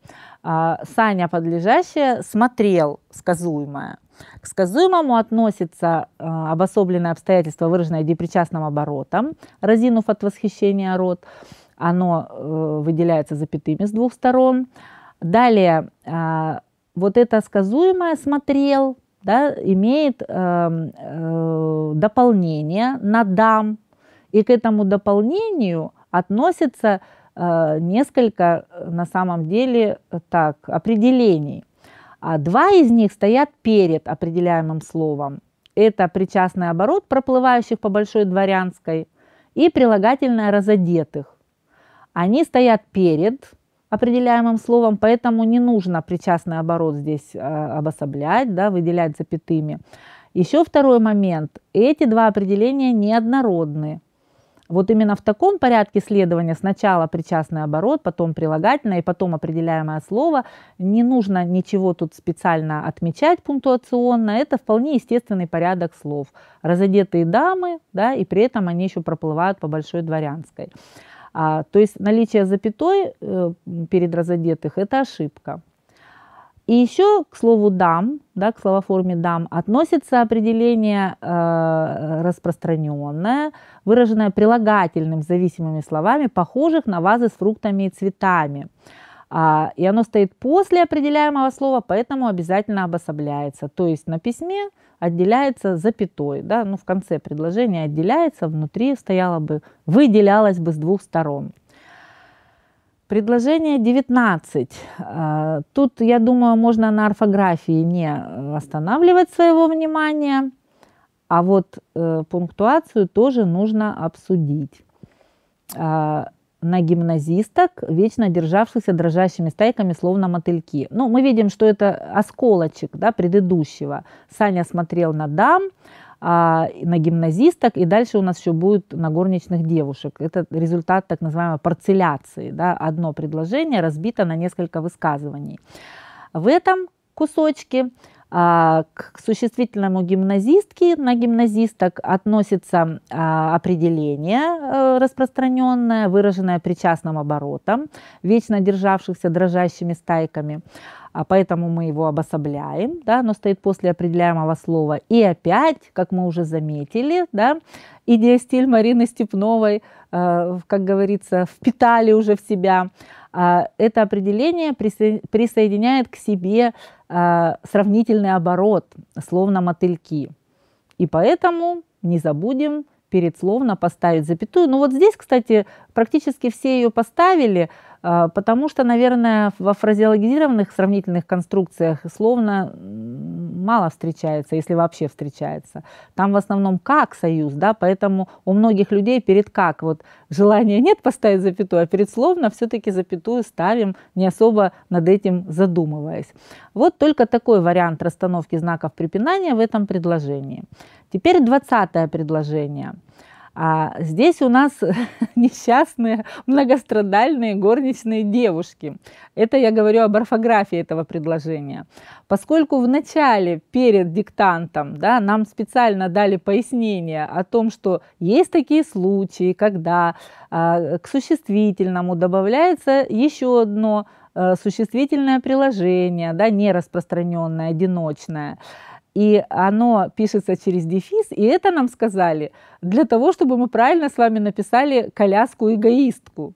А, Саня подлежащее смотрел сказуемое. К сказуемому относится а, обособленное обстоятельство, выраженное депричастным оборотом, разинув от восхищения рот. Оно э, выделяется запятыми с двух сторон. Далее, а, вот это сказуемое смотрел – да, имеет эм, э, дополнение на дам, и к этому дополнению относится э, несколько, э, на самом деле, так, определений. А два из них стоят перед определяемым словом. Это причастный оборот проплывающих по Большой Дворянской и прилагательное разодетых. Они стоят перед определяемым словом, поэтому не нужно причастный оборот здесь а, обособлять, да, выделять запятыми. Еще второй момент. Эти два определения неоднородны. Вот именно в таком порядке следования сначала причастный оборот, потом прилагательное и потом определяемое слово. Не нужно ничего тут специально отмечать пунктуационно. Это вполне естественный порядок слов. Разодетые дамы, да, и при этом они еще проплывают по Большой Дворянской. А, то есть наличие запятой э, перед разодетых – это ошибка. И еще к слову «дам», да, к словоформе «дам» относится определение э, распространенное, выраженное прилагательным зависимыми словами, похожих на вазы с фруктами и цветами – а, и оно стоит после определяемого слова, поэтому обязательно обособляется. То есть на письме отделяется запятой, да, ну в конце предложения отделяется, внутри стояло бы, выделялось бы с двух сторон. Предложение 19. А, тут, я думаю, можно на орфографии не э, останавливать своего внимания, а вот э, пунктуацию тоже нужно обсудить. А, на гимназисток, вечно державшихся дрожащими стайками, словно мотыльки. Ну, мы видим, что это осколочек да, предыдущего. Саня смотрел на дам, а, на гимназисток, и дальше у нас еще будет на горничных девушек. Это результат так называемой парцеляции. Да? Одно предложение разбито на несколько высказываний. В этом кусочке а, к существительному гимназистки на гимназисток относится а, определение э, распространенное, выраженное причастным оборотом, вечно державшихся дрожащими стайками, а поэтому мы его обособляем, да, но стоит после определяемого слова. И опять, как мы уже заметили, да, идея идеостиль Марины Степновой, э, как говорится, впитали уже в себя. А, это определение присоединяет к себе Э, сравнительный оборот, словно мотыльки. И поэтому не забудем перед словно поставить запятую. Ну вот здесь, кстати, практически все ее поставили – а, потому что, наверное, во фразеологизированных сравнительных конструкциях словно мало встречается, если вообще встречается. Там в основном как союз, да, поэтому у многих людей перед как вот желания нет поставить запятую, а перед словно все-таки запятую ставим, не особо над этим задумываясь. Вот только такой вариант расстановки знаков препинания в этом предложении. Теперь 20 предложение. А здесь у нас несчастные, многострадальные горничные девушки. Это я говорю об орфографии этого предложения. Поскольку в начале, перед диктантом, да, нам специально дали пояснение о том, что есть такие случаи, когда а, к существительному добавляется еще одно э, существительное приложение, да, нераспространенное, одиночное и оно пишется через дефис, и это нам сказали для того, чтобы мы правильно с вами написали коляску-эгоистку.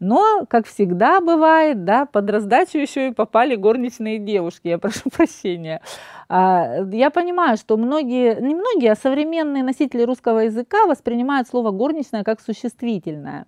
Но, как всегда бывает, да, под раздачу еще и попали горничные девушки, я прошу прощения. А, я понимаю, что многие, не многие, а современные носители русского языка воспринимают слово «горничная» как существительное.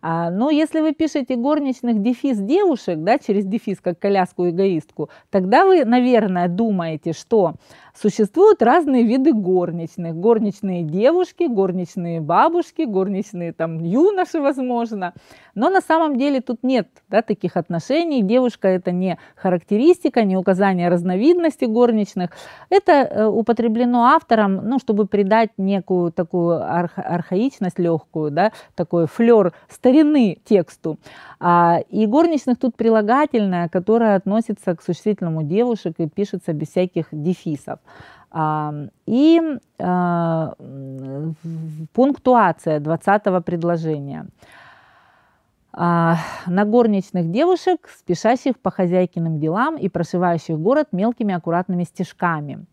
А, но если вы пишете горничных дефис девушек, да, через дефис, как коляску-эгоистку, тогда вы, наверное, думаете, что существуют разные виды горничных. Горничные девушки, горничные бабушки, горничные там юноши, возможно. Но на самом деле тут нет да, таких отношений. Девушка это не характеристика, не указание разновидности горничных. Это э, употреблено автором, ну, чтобы придать некую такую арх- архаичность легкую, да, такой флер старины тексту. А, и горничных тут прилагательное, которое относится к существительному девушек и пишется без всяких дефисов. И э, пунктуация 20 предложения. А, на горничных девушек, спешащих по хозяйкиным делам и прошивающих город мелкими аккуратными стежками.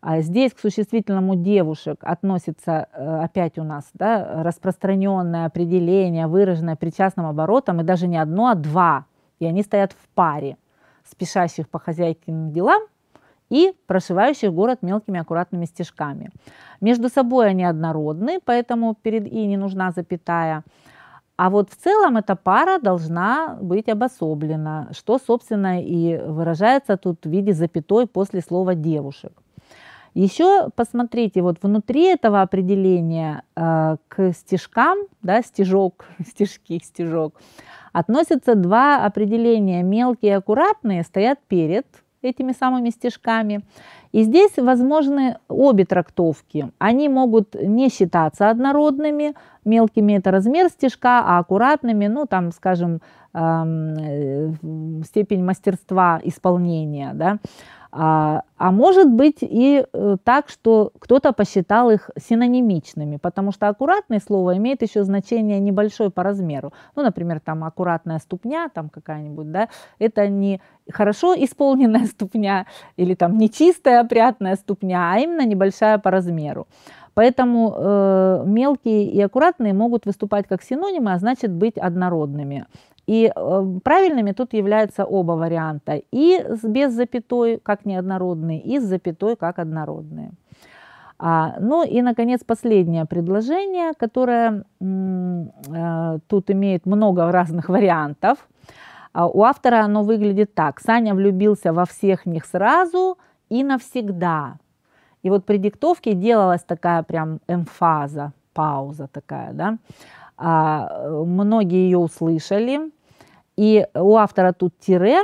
А здесь к существительному девушек относится э, опять у нас да, распространенное определение, выраженное причастным оборотом, и даже не одно, а два. И они стоят в паре спешащих по хозяйкиным делам и прошивающих город мелкими аккуратными стежками. Между собой они однородны, поэтому перед «и» не нужна запятая. А вот в целом эта пара должна быть обособлена, что, собственно, и выражается тут в виде запятой после слова «девушек». Еще посмотрите, вот внутри этого определения э, к стежкам, да, стежок, стежки, стежок, относятся два определения. Мелкие и аккуратные стоят перед этими самыми стежками. И здесь возможны обе трактовки. Они могут не считаться однородными, мелкими это размер стежка, а аккуратными, ну там, скажем, эм, э, степень мастерства исполнения, да. А, а может быть и э, так, что кто-то посчитал их синонимичными, потому что аккуратное слово имеет еще значение небольшое по размеру. Ну, например, там аккуратная ступня, там какая-нибудь, да, это не хорошо исполненная ступня или там нечистая, опрятная ступня, а именно небольшая по размеру. Поэтому э, мелкие и аккуратные могут выступать как синонимы, а значит быть однородными. И э, правильными тут являются оба варианта. И без запятой, как неоднородные, и с запятой, как однородные. А, ну и, наконец, последнее предложение, которое э, тут имеет много разных вариантов. А, у автора оно выглядит так. Саня влюбился во всех них сразу и навсегда. И вот при диктовке делалась такая прям эмфаза, пауза такая, да. А, э, многие ее услышали. И у автора тут тире,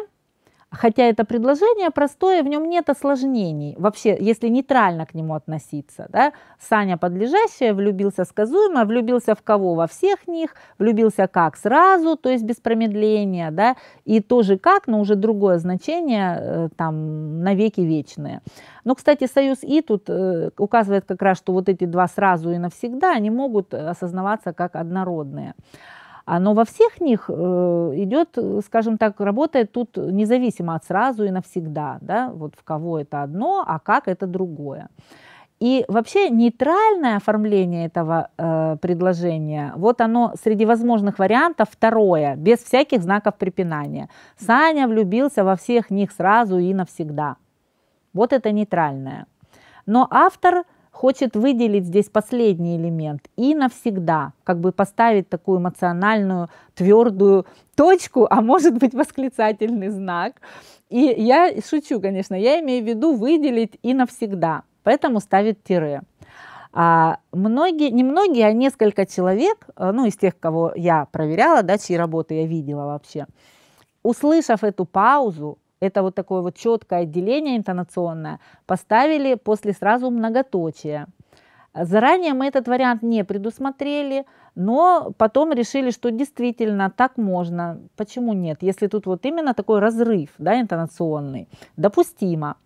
Хотя это предложение простое, в нем нет осложнений. Вообще, если нейтрально к нему относиться, да, Саня подлежащая влюбился сказуемо, влюбился в кого? Во всех них, влюбился как? Сразу, то есть без промедления, да, и тоже как, но уже другое значение, э, там, навеки вечное. Но, ну, кстати, союз И тут э, указывает как раз, что вот эти два сразу и навсегда, они могут э, осознаваться как однородные. Но во всех них э, идет, скажем так, работает тут независимо от сразу и навсегда, да, вот в кого это одно, а как это другое. И вообще нейтральное оформление этого э, предложения, вот оно среди возможных вариантов второе, без всяких знаков препинания. Саня влюбился во всех них сразу и навсегда. Вот это нейтральное. Но автор хочет выделить здесь последний элемент и навсегда, как бы поставить такую эмоциональную твердую точку, а может быть восклицательный знак. И я шучу, конечно, я имею в виду выделить и навсегда, поэтому ставит тире. А многие, не многие, а несколько человек, э, ну из тех, кого я проверяла, да, чьи работы я видела вообще, услышав эту паузу, это вот такое вот четкое отделение интонационное, поставили после сразу многоточия. Заранее мы этот вариант не предусмотрели, но потом решили, что действительно так можно. Почему нет? Если тут вот именно такой разрыв да, интонационный, допустимо.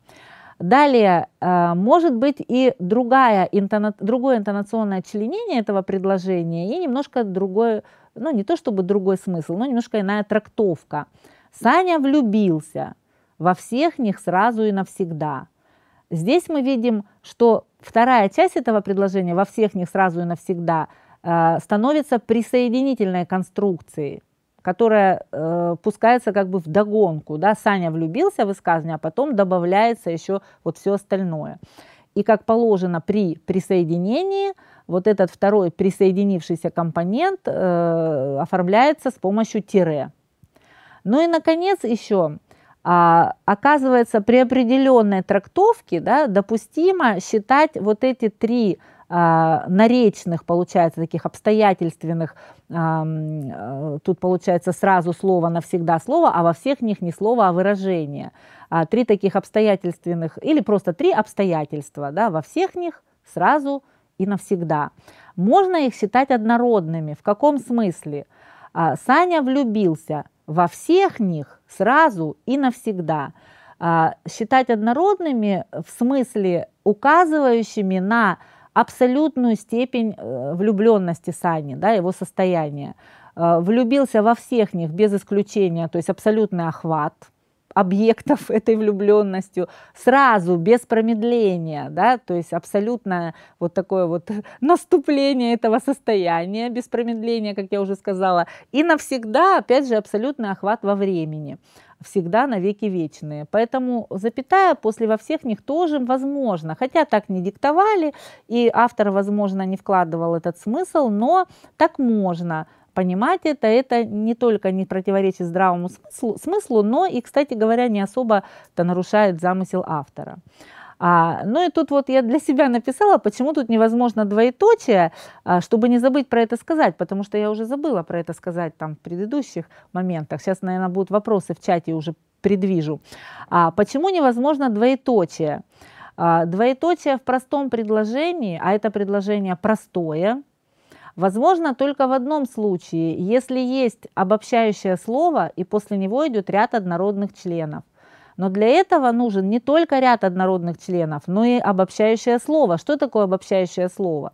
Далее, э, может быть и другая, интона, другое интонационное членение этого предложения и немножко другой, ну не то чтобы другой смысл, но немножко иная трактовка. Саня влюбился во всех них сразу и навсегда. Здесь мы видим, что вторая часть этого предложения во всех них сразу и навсегда э, становится присоединительной конструкцией, которая э, пускается как бы в догонку, да, Саня влюбился в исказня, а потом добавляется еще вот все остальное. И как положено при присоединении, вот этот второй присоединившийся компонент э, оформляется с помощью тире. Ну и, наконец, еще а, оказывается, при определенной трактовке да, допустимо считать вот эти три а, наречных, получается, таких обстоятельственных, а, тут получается сразу слово навсегда слово, а во всех них не слово, а выражение. А, три таких обстоятельственных, или просто три обстоятельства, да, во всех них сразу и навсегда. Можно их считать однородными. В каком смысле? А, Саня влюбился – во всех них сразу и навсегда. А, считать однородными э, в смысле указывающими на абсолютную степень э, влюбленности Сани, да, его состояния. А, влюбился во всех них без исключения, то есть абсолютный охват – объектов этой влюбленностью сразу, без промедления, да, то есть абсолютно вот такое вот наступление этого состояния без промедления, как я уже сказала, и навсегда, опять же, абсолютный охват во времени всегда на веки вечные. Поэтому запятая после во всех них тоже возможно. Хотя так не диктовали, и автор, возможно, не вкладывал этот смысл, но так можно понимать это, это не только не противоречит здравому смыслу, смыслу но и, кстати говоря, не особо-то нарушает замысел автора. А, ну и тут вот я для себя написала, почему тут невозможно двоеточие, а, чтобы не забыть про это сказать, потому что я уже забыла про это сказать там в предыдущих моментах. Сейчас, наверное, будут вопросы в чате, уже предвижу. А, почему невозможно двоеточие? А, двоеточие в простом предложении, а это предложение простое, Возможно только в одном случае, если есть обобщающее слово и после него идет ряд однородных членов. Но для этого нужен не только ряд однородных членов, но и обобщающее слово. Что такое обобщающее слово?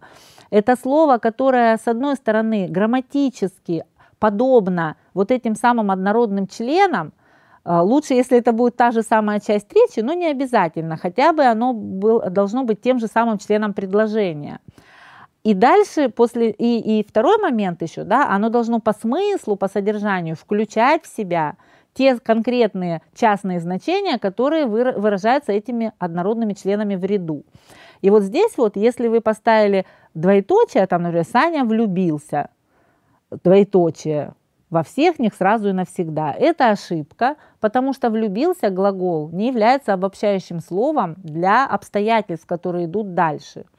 Это слово, которое, с одной стороны, грамматически подобно вот этим самым однородным членам, а, Лучше, если это будет та же самая часть речи, но не обязательно, хотя бы оно был, должно быть тем же самым членом предложения. И дальше, после, и, и второй момент еще, да, оно должно по смыслу, по содержанию включать в себя те конкретные частные значения, которые выражаются этими однородными членами в ряду. И вот здесь вот, если вы поставили двоеточие, там, например, Саня влюбился, двоеточие, во всех них сразу и навсегда. Это ошибка, потому что влюбился глагол не является обобщающим словом для обстоятельств, которые идут дальше –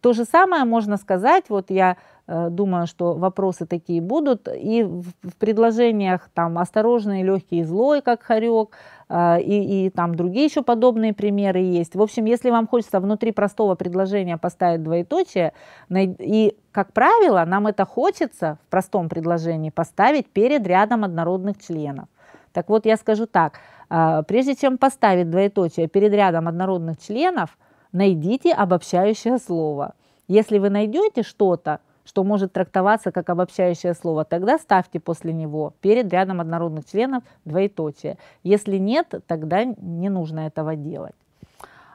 то же самое можно сказать, вот я э, думаю, что вопросы такие будут, и в предложениях там «осторожный, легкий и злой», как хорек, э, и, и там другие еще подобные примеры есть. В общем, если вам хочется внутри простого предложения поставить двоеточие, и, как правило, нам это хочется в простом предложении поставить перед рядом однородных членов. Так вот, я скажу так, э, прежде чем поставить двоеточие перед рядом однородных членов – найдите обобщающее слово. Если вы найдете что-то, что может трактоваться как обобщающее слово, тогда ставьте после него перед рядом однородных членов двоеточие. Если нет, тогда не нужно этого делать.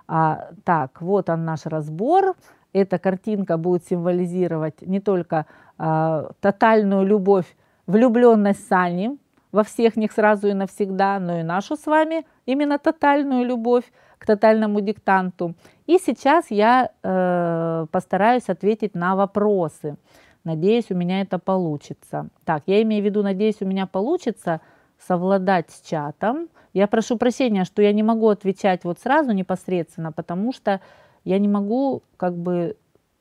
А, так, вот он наш разбор. Эта картинка будет символизировать не только а, тотальную любовь, влюбленность Сани во всех них сразу и навсегда, но и нашу с вами именно тотальную любовь, к тотальному диктанту. И сейчас я э, постараюсь ответить на вопросы. Надеюсь, у меня это получится. Так, я имею в виду, надеюсь, у меня получится совладать с чатом. Я прошу прощения, что я не могу отвечать вот сразу непосредственно, потому что я не могу как бы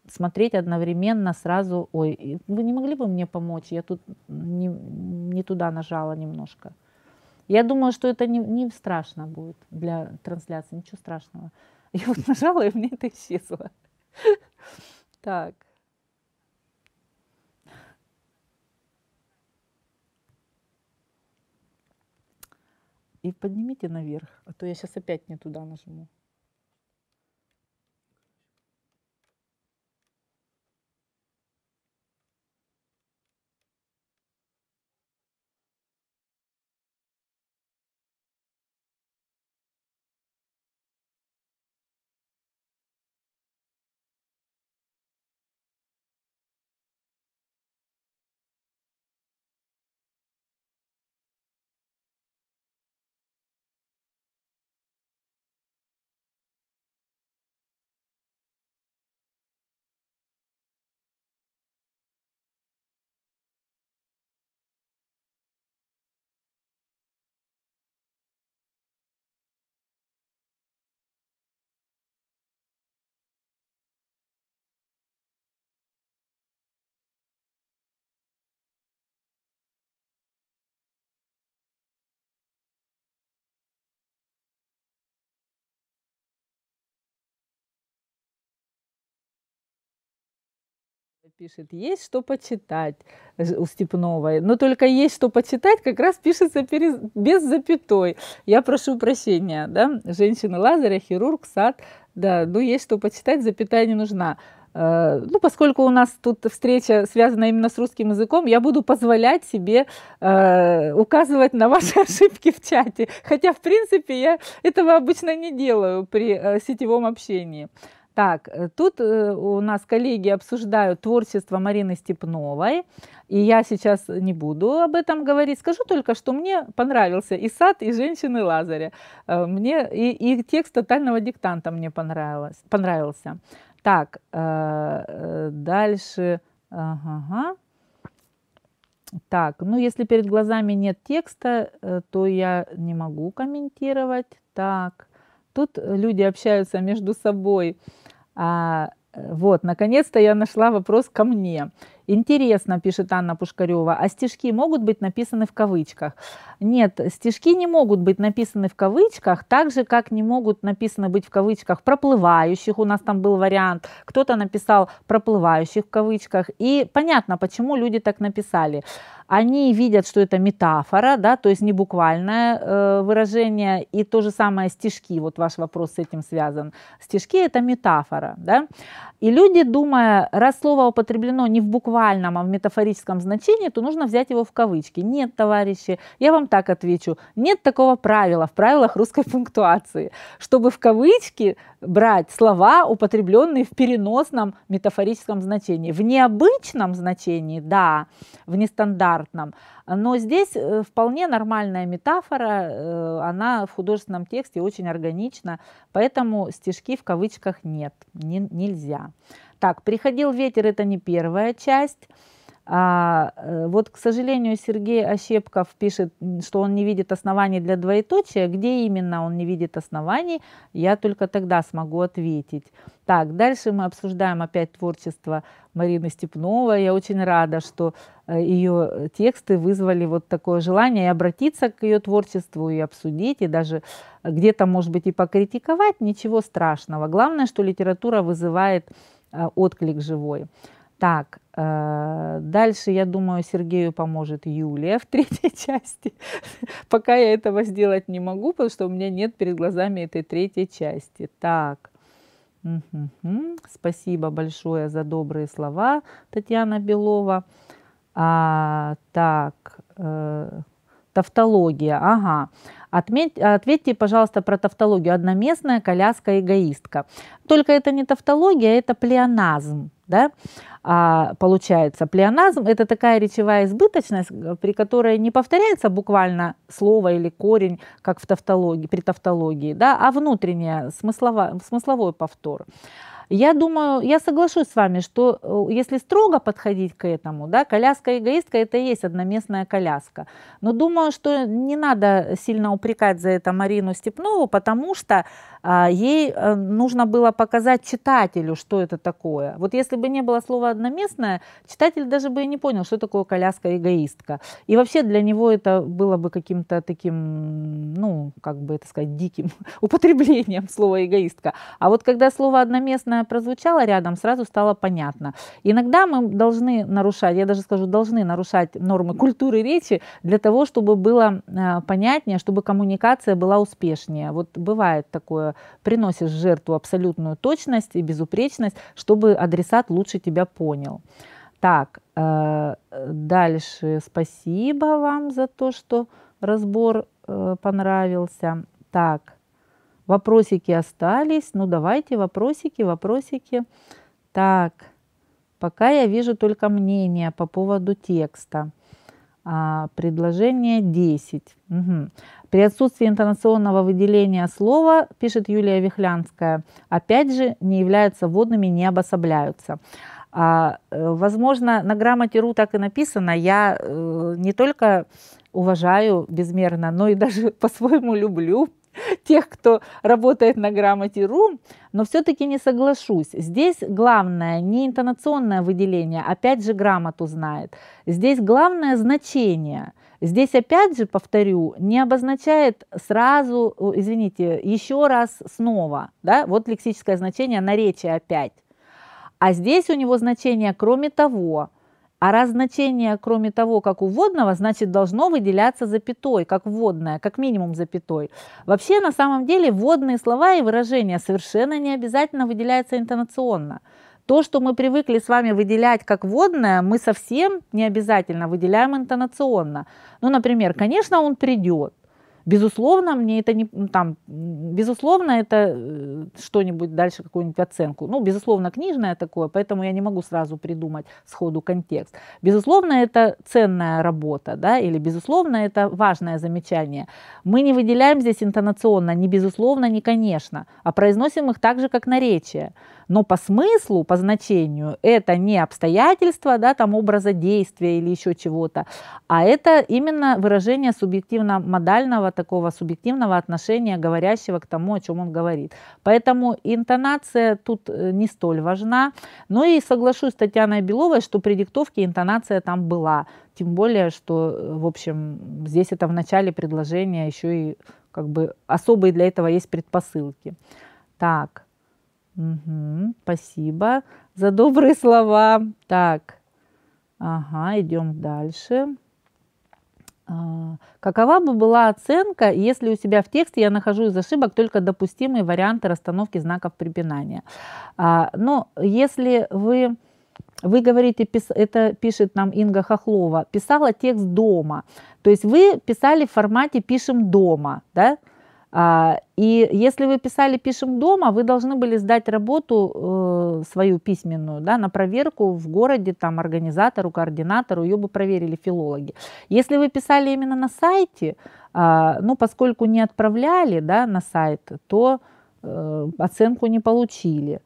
смотреть одновременно сразу. Ой, вы не могли бы мне помочь? Я тут не, не туда нажала немножко. Я думала, что это не, не страшно будет для трансляции, ничего страшного. Я вот нажала, и мне это исчезло. Так. И поднимите наверх, а то я сейчас опять не туда нажму. пишет, есть что почитать у Степновой, но только есть что почитать как раз пишется перез... без запятой. Я прошу прощения, да, женщина Лазаря, хирург, сад, да, ну есть что почитать, запятая не нужна. Э, ну, поскольку у нас тут встреча связана именно с русским языком, я буду позволять себе э, указывать на ваши ошибки в чате. Хотя, в принципе, я этого обычно не делаю при э, сетевом общении. Так, э, тут э, у нас коллеги обсуждают творчество Марины Степновой, и я сейчас не буду об этом говорить. Скажу только, что мне понравился и сад, и женщины Лазаря. Э, мне и, и текст тотального диктанта мне понравилось, понравился. Так, дальше. Ага. Так, ну если перед глазами нет текста, то я не могу комментировать. Так, тут люди общаются между собой. А, э, вот, наконец-то я нашла вопрос ко мне. Интересно, пишет Анна Пушкарева, а стишки могут быть написаны в кавычках? Нет, стишки не могут быть написаны в кавычках, так же, как не могут написаны быть в кавычках проплывающих. У нас там был вариант, кто-то написал проплывающих в кавычках. И понятно, почему люди так написали. Они видят, что это метафора, да, то есть не буквальное э, выражение. И то же самое стишки, вот ваш вопрос с этим связан. Стишки это метафора, да. И люди, думая, раз слово употреблено не в буквальном, а в метафорическом значении, то нужно взять его в кавычки. Нет, товарищи, я вам так отвечу. Нет такого правила в правилах русской пунктуации, чтобы в кавычки брать слова, употребленные в переносном метафорическом значении. В необычном значении, да, в нестандартном, но здесь э, вполне нормальная метафора, э, она в художественном тексте очень органична, поэтому стишки в кавычках нет, не, нельзя. Так, «Приходил ветер» — это не первая часть. А, э, вот, к сожалению, Сергей Ощепков пишет, что он не видит оснований для двоеточия. Где именно он не видит оснований, я только тогда смогу ответить. Так, дальше мы обсуждаем опять творчество Марины Степновой. Я очень рада, что э, ее тексты вызвали вот такое желание и обратиться к ее творчеству, и обсудить, и даже где-то, может быть, и покритиковать. Ничего страшного. Главное, что литература вызывает э, отклик живой. Так, э, дальше, я думаю, Сергею поможет Юлия в третьей части. Пока я этого сделать не могу, потому что у меня нет перед глазами этой третьей части. Так, угу. спасибо большое за добрые слова, Татьяна Белова. А, так, э, Тавтология, ага. Отметь, ответьте, пожалуйста, про тавтологию. Одноместная коляска эгоистка. Только это не тавтология, это плеоназм. Да? А, получается, плеоназм – это такая речевая избыточность, при которой не повторяется буквально слово или корень, как в тавтологии, при тавтологии, да? а внутренняя, смыслово, смысловой повтор. Я думаю, я соглашусь с вами, что э, если строго подходить к этому, да, коляска-эгоистка это и есть одноместная коляска. Но думаю, что не надо сильно упрекать за это Марину Степнову, потому что а, ей э, нужно было показать читателю, что это такое. Вот если бы не было слова одноместная, читатель даже бы и не понял, что такое коляска-эгоистка. И вообще для него это было бы каким-то таким, ну, как бы это сказать, диким употреблением слова эгоистка. А вот когда слово одноместное наверное, прозвучало рядом, сразу стало понятно. Иногда мы должны нарушать, я даже скажу, должны нарушать нормы культуры речи для того, чтобы было э, понятнее, чтобы коммуникация была успешнее. Вот бывает такое, приносишь жертву абсолютную точность и безупречность, чтобы адресат лучше тебя понял. Так, э, дальше спасибо вам за то, что разбор э, понравился. Так, Вопросики остались. Ну, давайте вопросики, вопросики. Так, пока я вижу только мнение по поводу текста. А, предложение 10. Угу. При отсутствии интонационного выделения слова, пишет Юлия Вихлянская, опять же, не являются водными, не обособляются. А, э, возможно, на грамоте РУ так и написано. Я э, не только уважаю безмерно, но и даже по-своему люблю тех, кто работает на грамоте.ру, но все-таки не соглашусь. Здесь главное не интонационное выделение, опять же грамоту знает. Здесь главное значение. Здесь опять же, повторю, не обозначает сразу, извините, еще раз снова, да, вот лексическое значение наречие опять. А здесь у него значение кроме того, а раз значение, кроме того, как у водного, значит, должно выделяться запятой, как водное, как минимум запятой. Вообще, на самом деле, водные слова и выражения совершенно не обязательно выделяются интонационно. То, что мы привыкли с вами выделять как водное, мы совсем не обязательно выделяем интонационно. Ну, например, конечно, он придет. Безусловно, мне это не ну, там, безусловно, это э, что-нибудь дальше, какую-нибудь оценку. Ну, безусловно, книжное такое, поэтому я не могу сразу придумать сходу контекст. Безусловно, это ценная работа, да, или безусловно, это важное замечание. Мы не выделяем здесь интонационно, не безусловно, не конечно, а произносим их так же, как наречие но по смыслу, по значению это не обстоятельства, да, там образа действия или еще чего-то, а это именно выражение субъективно-модального такого субъективного отношения говорящего к тому, о чем он говорит. Поэтому интонация тут э, не столь важна. Но и соглашусь с Татьяной Беловой, что при диктовке интонация там была. Тем более, что, э, в общем, здесь это в начале предложения еще и как бы особые для этого есть предпосылки. Так, Угу, спасибо за добрые слова. Так, ага, идем дальше. А, какова бы была оценка, если у себя в тексте я нахожу из ошибок только допустимые варианты расстановки знаков препинания? А, но если вы вы говорите, это пишет нам Инга Хохлова, писала текст дома. То есть вы писали в формате «пишем дома», да? А, и если вы писали «пишем дома», вы должны были сдать работу э, свою письменную да, на проверку в городе, там, организатору, координатору, ее бы проверили филологи. Если вы писали именно на сайте, а, ну, поскольку не отправляли да, на сайт, то э, оценку не получили.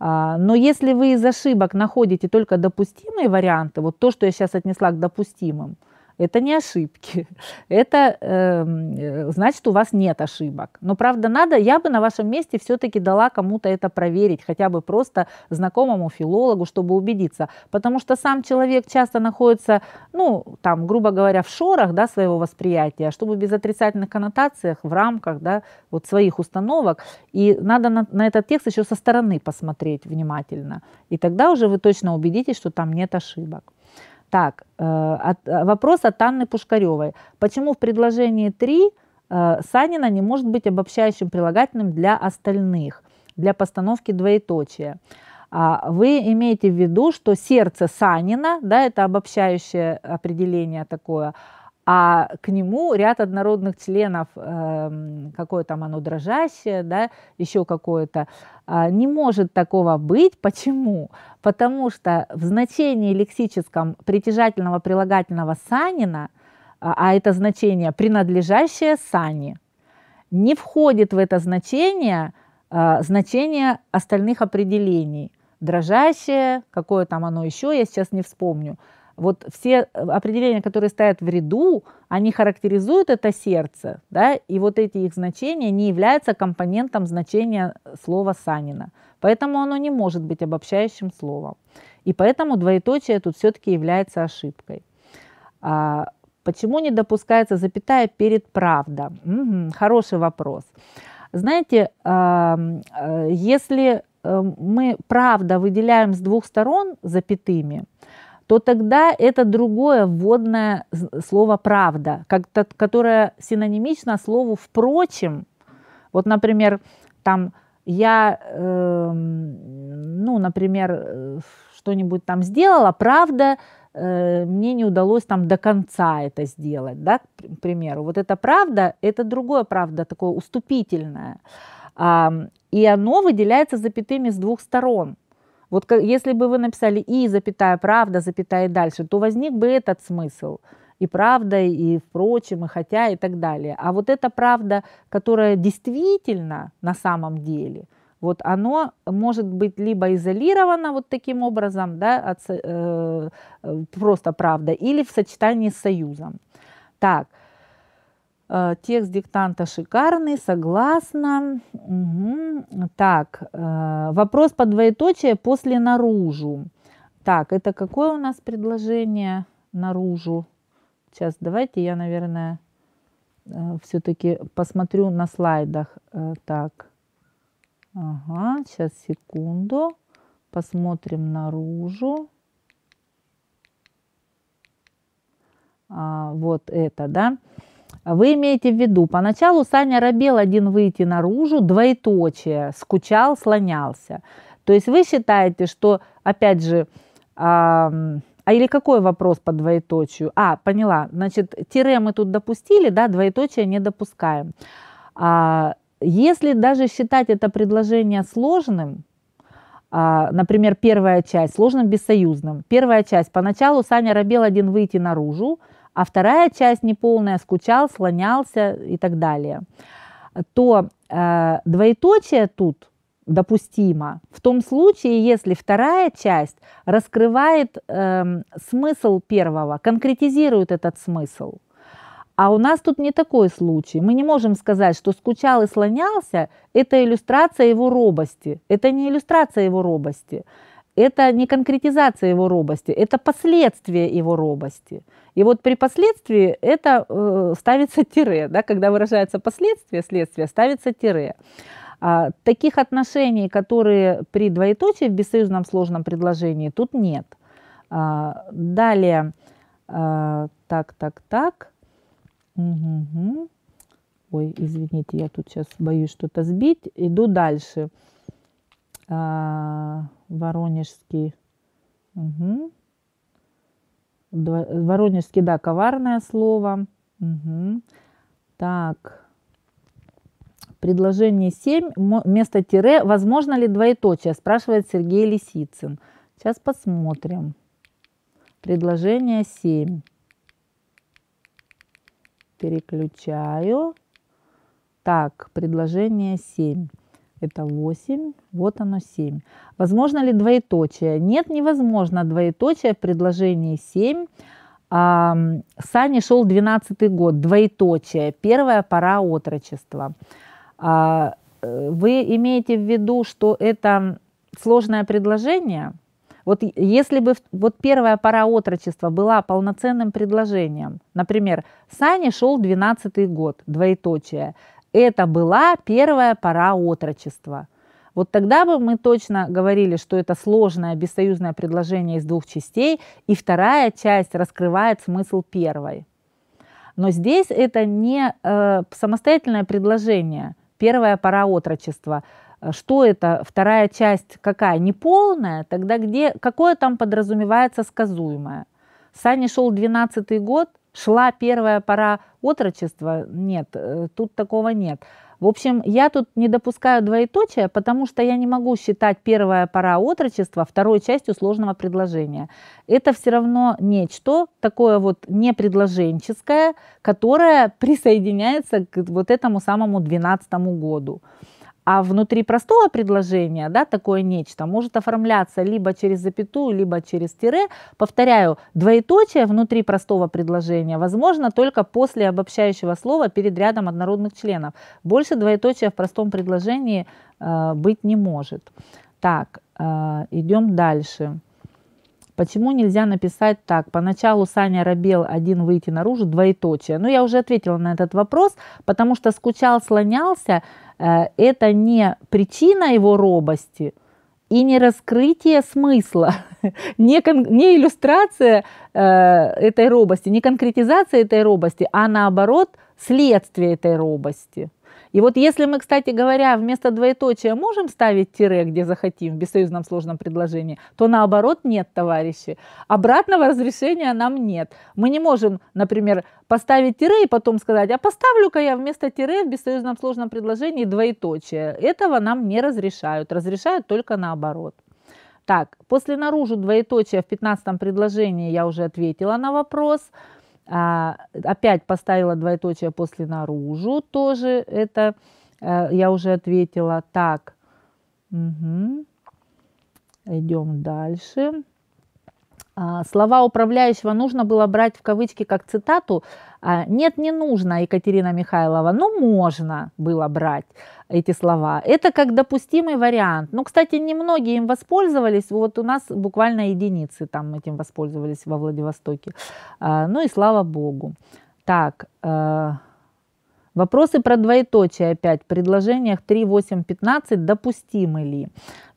А, но если вы из ошибок находите только допустимые варианты, вот то, что я сейчас отнесла к допустимым, это не ошибки. Это эм, э, значит, у вас нет ошибок. Но правда надо, я бы на вашем месте все-таки дала кому-то это проверить, хотя бы просто знакомому филологу, чтобы убедиться. Потому что сам человек часто находится, ну, там, грубо говоря, в шорах да, своего восприятия, чтобы без отрицательных коннотаций, в рамках да, вот своих установок. И надо на, на этот текст еще со стороны посмотреть внимательно. И тогда уже вы точно убедитесь, что там нет ошибок. Так, э, от, э, вопрос от Анны Пушкаревой. Почему в предложении 3 э, Санина не может быть обобщающим прилагательным для остальных, для постановки двоеточия? А вы имеете в виду, что сердце Санина, да, это обобщающее определение такое, а к нему ряд однородных членов, эм, какое там оно дрожащее, да, еще какое-то, а, не может такого быть. Почему? Потому что в значении лексическом притяжательного прилагательного санина, а, а это значение принадлежащее сани, не входит в это значение а, значение остальных определений. Дрожащее, какое там оно еще, я сейчас не вспомню – вот все э, определения, которые стоят в ряду, они характеризуют это сердце, да, и вот эти их значения не являются компонентом значения э, слова Санина. Поэтому оно не может быть обобщающим словом. И поэтому двоеточие тут все-таки является ошибкой. А, почему не допускается запятая перед правда? Угу, хороший вопрос. Знаете, э, если мы правда выделяем с двух сторон запятыми, то тогда это другое вводное слово «правда», которое синонимично слову «впрочем». Вот, например, там я, э, ну, например, э, что-нибудь там сделала, правда, э, мне не удалось там до конца это сделать, да, к примеру. Вот это правда, это другое правда, такое уступительное. А, и оно выделяется запятыми с двух сторон – вот если бы вы написали и, запятая, правда, запятая дальше, то возник бы этот смысл. И правда, и впрочем, и хотя, и так далее. А вот эта правда, которая действительно на самом деле, вот оно может быть либо изолировано вот таким образом, да, от, э, э, просто правда, или в сочетании с союзом. Так, Э, текст диктанта шикарный, согласна. Угу. Так, э, вопрос по двоеточие после наружу. Так, это какое у нас предложение наружу? Сейчас давайте я, наверное, э, все-таки посмотрю на слайдах. Так, ага, сейчас секунду. Посмотрим наружу. А, вот это, да. Вы имеете в виду, поначалу Саня робел один выйти наружу, двоеточие, скучал, слонялся. То есть вы считаете, что, опять же, а, а или какой вопрос по двоеточию? А, поняла, значит, тире мы тут допустили, да, двоеточие не допускаем. А, если даже считать это предложение сложным, а, например, первая часть, сложным бессоюзным, первая часть, поначалу Саня робел один выйти наружу, а вторая часть неполная, скучал, слонялся и так далее, то э, двоеточие тут допустимо в том случае, если вторая часть раскрывает э, смысл первого, конкретизирует этот смысл. А у нас тут не такой случай. Мы не можем сказать, что скучал и слонялся – это иллюстрация его робости. Это не иллюстрация его робости это не конкретизация его робости, это последствия его робости. И вот при последствии это э, ставится тире, да, когда выражается последствие, следствие, ставится тире. А, таких отношений, которые при двоеточии в бессоюзном сложном предложении, тут нет. А, далее, а, так, так, так. Угу. Ой, извините, я тут сейчас боюсь что-то сбить. Иду дальше. Дальше а, Воронежский. Угу. Два, Воронежский, да, коварное слово. Угу. Так. Предложение 7. Вместо тире. Возможно ли двоеточие? Спрашивает Сергей Лисицын. Сейчас посмотрим. Предложение 7. Переключаю. Так, предложение 7 это 8, вот оно 7. Возможно ли двоеточие? Нет, невозможно двоеточие в предложении 7. А, Сани шел 12 год, двоеточие, первая пора отрочества. А, э, вы имеете в виду, что это сложное предложение? Вот если бы вот первая пора отрочества была полноценным предложением, например, Сане шел 12 год, двоеточие, это была первая пора отрочества. Вот тогда бы мы точно говорили, что это сложное бессоюзное предложение из двух частей, и вторая часть раскрывает смысл первой. Но здесь это не э, самостоятельное предложение, первая пора отрочества. Э, что это? Вторая часть какая? Неполная? Тогда где? Какое там подразумевается сказуемое? Сани шел 12 год, шла первая пора отрочества, нет, э, тут такого нет. В общем, я тут не допускаю двоеточия, потому что я не могу считать первая пора отрочества второй частью сложного предложения. Это все равно нечто такое вот непредложенческое, которое присоединяется к вот этому самому 12 году. А внутри простого предложения, да, такое нечто может оформляться либо через запятую, либо через тире. Повторяю, двоеточие внутри простого предложения возможно только после обобщающего слова перед рядом однородных членов. Больше двоеточия в простом предложении э, быть не может. Так, э, идем дальше. Почему нельзя написать так? Поначалу Саня робел один выйти наружу, двоеточие. Но ну, я уже ответила на этот вопрос, потому что скучал, слонялся. Э, это не причина его робости, и не раскрытие смысла, не, кон, не иллюстрация э, этой робости, не конкретизация этой робости, а наоборот следствие этой робости. И вот если мы, кстати говоря, вместо двоеточия можем ставить тире, где захотим, в бессоюзном сложном предложении, то наоборот нет, товарищи. Обратного разрешения нам нет. Мы не можем, например, поставить тире и потом сказать, а поставлю-ка я вместо тире в бессоюзном сложном предложении двоеточие. Этого нам не разрешают. Разрешают только наоборот. Так, после наружу двоеточия в 15 предложении я уже ответила на вопрос. А, опять поставила двоеточие после наружу, тоже это а, я уже ответила. Так, угу. идем дальше. А, слова управляющего нужно было брать в кавычки как цитату. А, Нет, не нужно, Екатерина Михайлова, но ну можно было брать эти слова. Это как допустимый вариант. Ну, кстати, немногие им воспользовались. Вот у нас буквально единицы там этим воспользовались во Владивостоке. А, ну и слава богу. Так, вопросы про двоеточие опять. В предложениях 3, 8, 15 допустимы ли?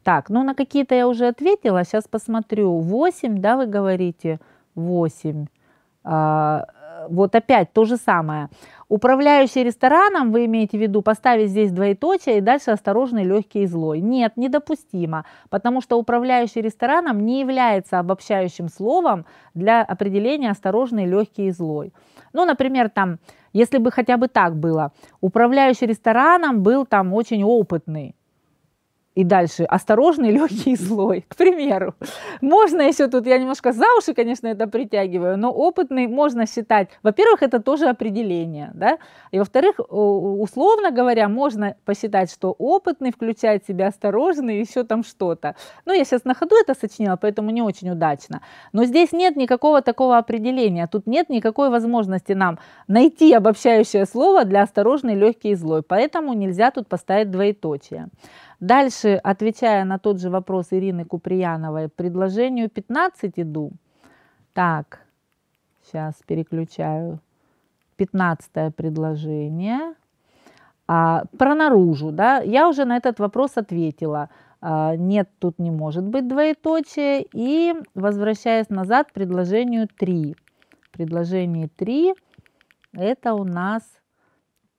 Так, ну на какие-то я уже ответила. Сейчас посмотрю. 8, да, вы говорите? 8. А, вот опять то же самое. Управляющий рестораном, вы имеете в виду, поставить здесь двоеточие и дальше осторожный, легкий и злой. Нет, недопустимо, потому что управляющий рестораном не является обобщающим словом для определения осторожный, легкий и злой. Ну, например, там, если бы хотя бы так было, управляющий рестораном был там очень опытный, и дальше осторожный, легкий и злой, к примеру. Можно еще тут, я немножко за уши, конечно, это притягиваю, но опытный можно считать. Во-первых, это тоже определение, да, и во-вторых, условно говоря, можно посчитать, что опытный включает в себя осторожный и еще там что-то. Ну, я сейчас на ходу это сочинила, поэтому не очень удачно. Но здесь нет никакого такого определения, тут нет никакой возможности нам найти обобщающее слово для осторожный, легкий и злой, поэтому нельзя тут поставить двоеточие. Дальше, отвечая на тот же вопрос Ирины Куприяновой, предложению 15 иду. Так, сейчас переключаю. 15 предложение. А, про наружу, да, я уже на этот вопрос ответила. А, нет, тут не может быть двоеточие. И возвращаясь назад предложению 3. Предложение 3 это у нас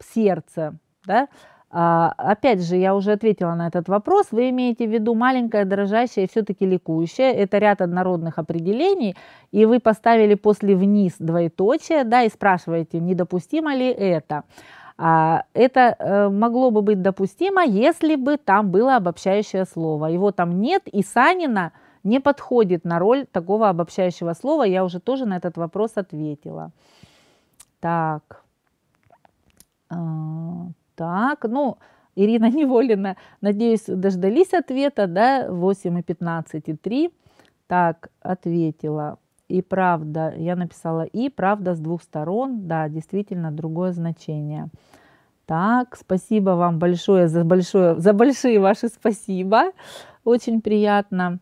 сердце, да, а, опять же, я уже ответила на этот вопрос. Вы имеете в виду маленькое, дрожащее и все-таки ликующее. Это ряд однородных определений. И вы поставили после вниз двоеточие, да, и спрашиваете, недопустимо ли это. А, это э, могло бы быть допустимо, если бы там было обобщающее слово. Его там нет, и Санина не подходит на роль такого обобщающего слова. Я уже тоже на этот вопрос ответила. Так. А, так, ну, Ирина Неволина, надеюсь, дождались ответа, да, 8 и 15 и 3. Так, ответила. И правда, я написала и правда с двух сторон, да, действительно другое значение. Так, спасибо вам большое за большое, за большие ваши спасибо. Очень приятно.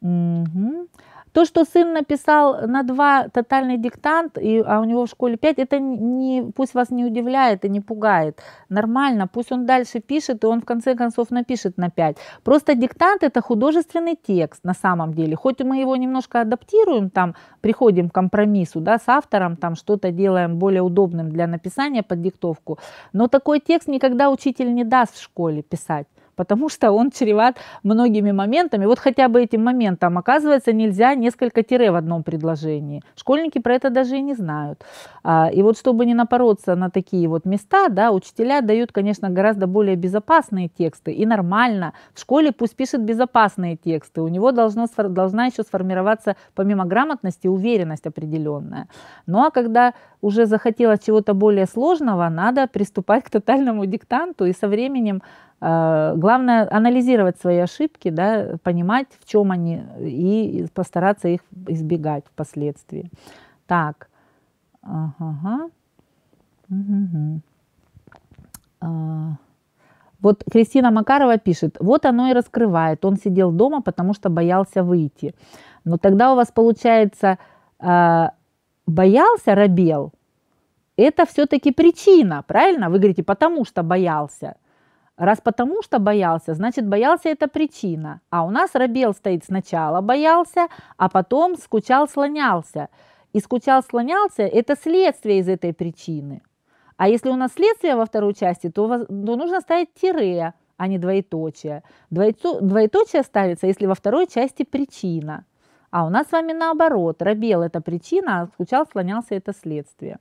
Угу. То, что сын написал на два тотальный диктант, и, а у него в школе пять, это не, пусть вас не удивляет и не пугает. Нормально, пусть он дальше пишет, и он в конце концов напишет на пять. Просто диктант это художественный текст на самом деле. Хоть мы его немножко адаптируем, там приходим к компромиссу да, с автором, там что-то делаем более удобным для написания под диктовку, но такой текст никогда учитель не даст в школе писать потому что он чреват многими моментами. Вот хотя бы этим моментом, оказывается, нельзя несколько тире в одном предложении. Школьники про это даже и не знают. А, и вот чтобы не напороться на такие вот места, да, учителя дают, конечно, гораздо более безопасные тексты. И нормально. В школе пусть пишет безопасные тексты. У него должно, должна еще сформироваться, помимо грамотности, уверенность определенная. Ну а когда уже захотелось чего-то более сложного, надо приступать к тотальному диктанту. И со временем Э, главное анализировать свои ошибки, да, понимать, в чем они, и постараться их избегать впоследствии. Так, ага. Угу. А. Вот Кристина Макарова пишет, вот оно и раскрывает, он сидел дома, потому что боялся выйти. Но тогда у вас получается, а, боялся, робел, это все-таки причина, правильно? Вы говорите, потому что боялся. Раз потому что боялся, значит боялся это причина. А у нас рабел стоит сначала боялся, а потом скучал, слонялся. И скучал, слонялся – это следствие из этой причины. А если у нас следствие во второй части, то, то нужно ставить тире, а не двоеточие. Двоето, двоеточие ставится, если во второй части причина. А у нас с вами наоборот. Рабел – это причина, а скучал, слонялся – это следствие.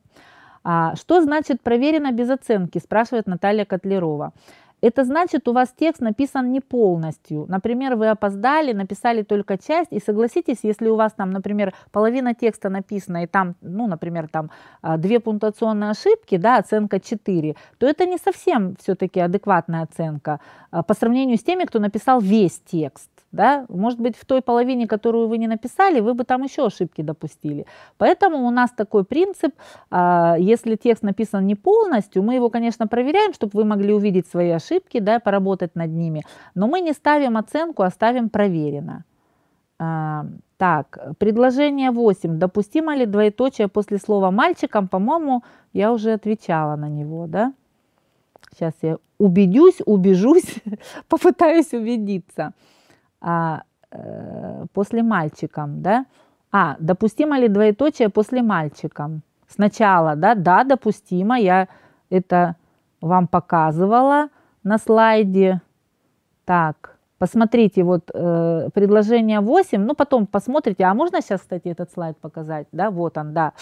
А, что значит проверено без оценки, спрашивает Наталья Котлерова. Это значит, у вас текст написан не полностью. Например, вы опоздали, написали только часть, и согласитесь, если у вас там, например, половина текста написана, и там, ну, например, там а, две пунктуационные ошибки, да, оценка 4, то это не совсем все-таки адекватная оценка а, по сравнению с теми, кто написал весь текст. Да? Может быть, в той половине, которую вы не написали, вы бы там еще ошибки допустили. Поэтому у нас такой принцип, а, если текст написан не полностью, мы его, конечно, проверяем, чтобы вы могли увидеть свои ошибки, да, поработать над ними, но мы не ставим оценку, а ставим проверено. А, так, предложение 8. Допустимо ли двоеточие после слова мальчиком? По-моему, я уже отвечала на него, да? Сейчас я убедюсь, убежусь, попытаюсь убедиться а, э, после мальчикам, да? А, допустимо ли двоеточие после мальчикам? Сначала, да, да, допустимо, я это вам показывала на слайде. Так, посмотрите, вот э, предложение 8, ну потом посмотрите, а можно сейчас, кстати, этот слайд показать, да, вот он, да.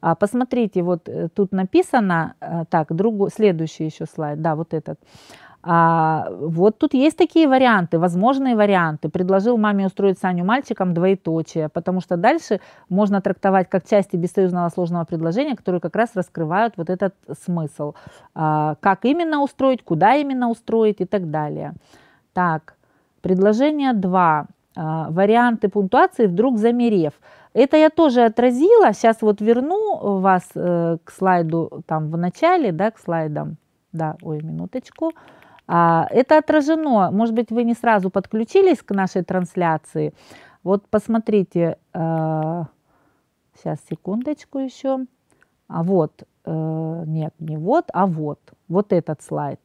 А, посмотрите, вот э, тут написано, э, так, другу следующий еще слайд, да, вот этот. Э, а, вот тут есть такие варианты, возможные варианты. Предложил маме устроить Саню мальчиком двоеточие, потому что дальше можно трактовать как части бессоюзного сложного предложения, которые как раз раскрывают вот этот смысл. А, как именно устроить, куда именно устроить и так далее. Так, предложение 2. А, варианты пунктуации вдруг замерев. Это я тоже отразила. Сейчас вот верну вас э, к слайду там в начале, да, к слайдам. Да, ой, минуточку. Минуточку. А, это отражено, может быть, вы не сразу подключились к нашей трансляции. Вот посмотрите, э, сейчас секундочку еще. А вот, э, нет, не вот, а вот, вот этот слайд.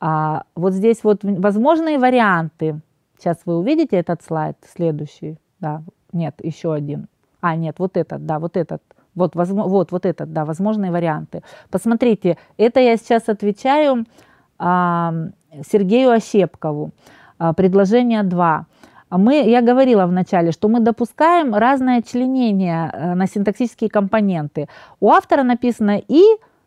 А вот здесь вот возможные варианты. Сейчас вы увидите этот слайд, следующий, да, нет, еще один. А, нет, вот этот, да, вот этот, вот, возможно, вот, вот этот, да, возможные варианты. Посмотрите, это я сейчас отвечаю Сергею Осепкову. А, предложение 2. А мы, я говорила вначале, что мы допускаем разное членение э, на синтаксические компоненты. У автора написано «и»,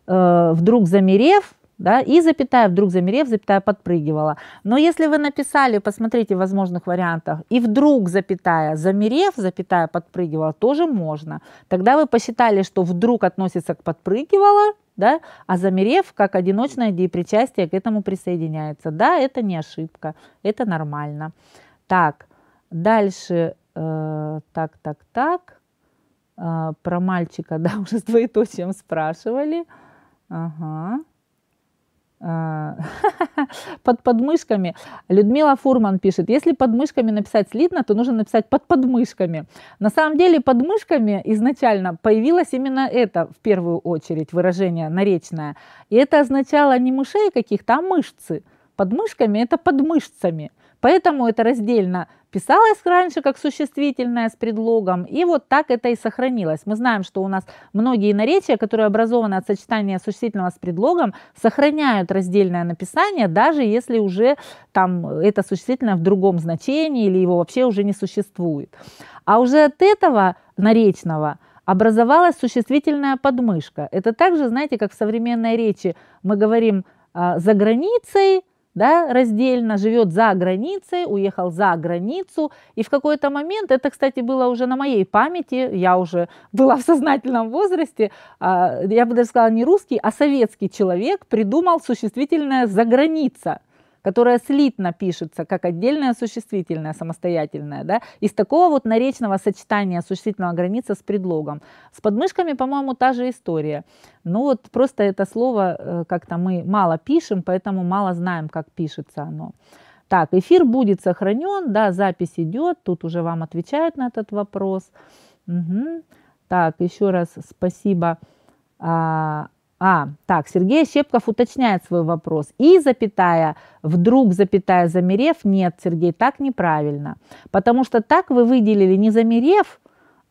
э, вдруг замерев, да, и запятая вдруг замерев, запятая подпрыгивала. Но если вы написали, посмотрите в возможных вариантах, и вдруг запятая замерев, запятая подпрыгивала, тоже можно. Тогда вы посчитали, что вдруг относится к подпрыгивала, да, а замерев, как одиночное деепричастие к этому присоединяется. Да, это не ошибка, это нормально. Так, дальше, э, так, так, так, э, про мальчика, да, уже с двоеточием спрашивали. Ага. А, под подмышками. Людмила Фурман пишет, если подмышками написать слитно, то нужно написать под подмышками. На самом деле подмышками изначально появилось именно это в первую очередь выражение наречное. И это означало не мышей каких-то, а мышцы. подмышками, это подмышцами, Поэтому это раздельно писалось раньше как существительное с предлогом, и вот так это и сохранилось. Мы знаем, что у нас многие наречия, которые образованы от сочетания существительного с предлогом, сохраняют раздельное написание, даже если уже там это существительное в другом значении или его вообще уже не существует. А уже от этого наречного – образовалась существительная подмышка. Это также, знаете, как в современной речи мы говорим а, «за границей», да, раздельно, живет за границей, уехал за границу. И в какой-то момент, это, кстати, было уже на моей памяти, я уже была в сознательном возрасте, а, я бы даже сказала не русский, а советский человек придумал существительное «за граница» которая слитно пишется как отдельное существительное, самостоятельное, да, из такого вот наречного сочетания существительного граница с предлогом. С подмышками, по-моему, та же история. Ну вот просто это слово э, как-то мы мало пишем, поэтому мало знаем, как пишется оно. Так, эфир будет сохранен, да, запись идет, тут уже вам отвечают на этот вопрос. Угу. Так, еще раз спасибо а, а, так, Сергей Щепков уточняет свой вопрос. И запятая, вдруг запятая замерев, нет, Сергей, так неправильно. Потому что так вы выделили не замерев,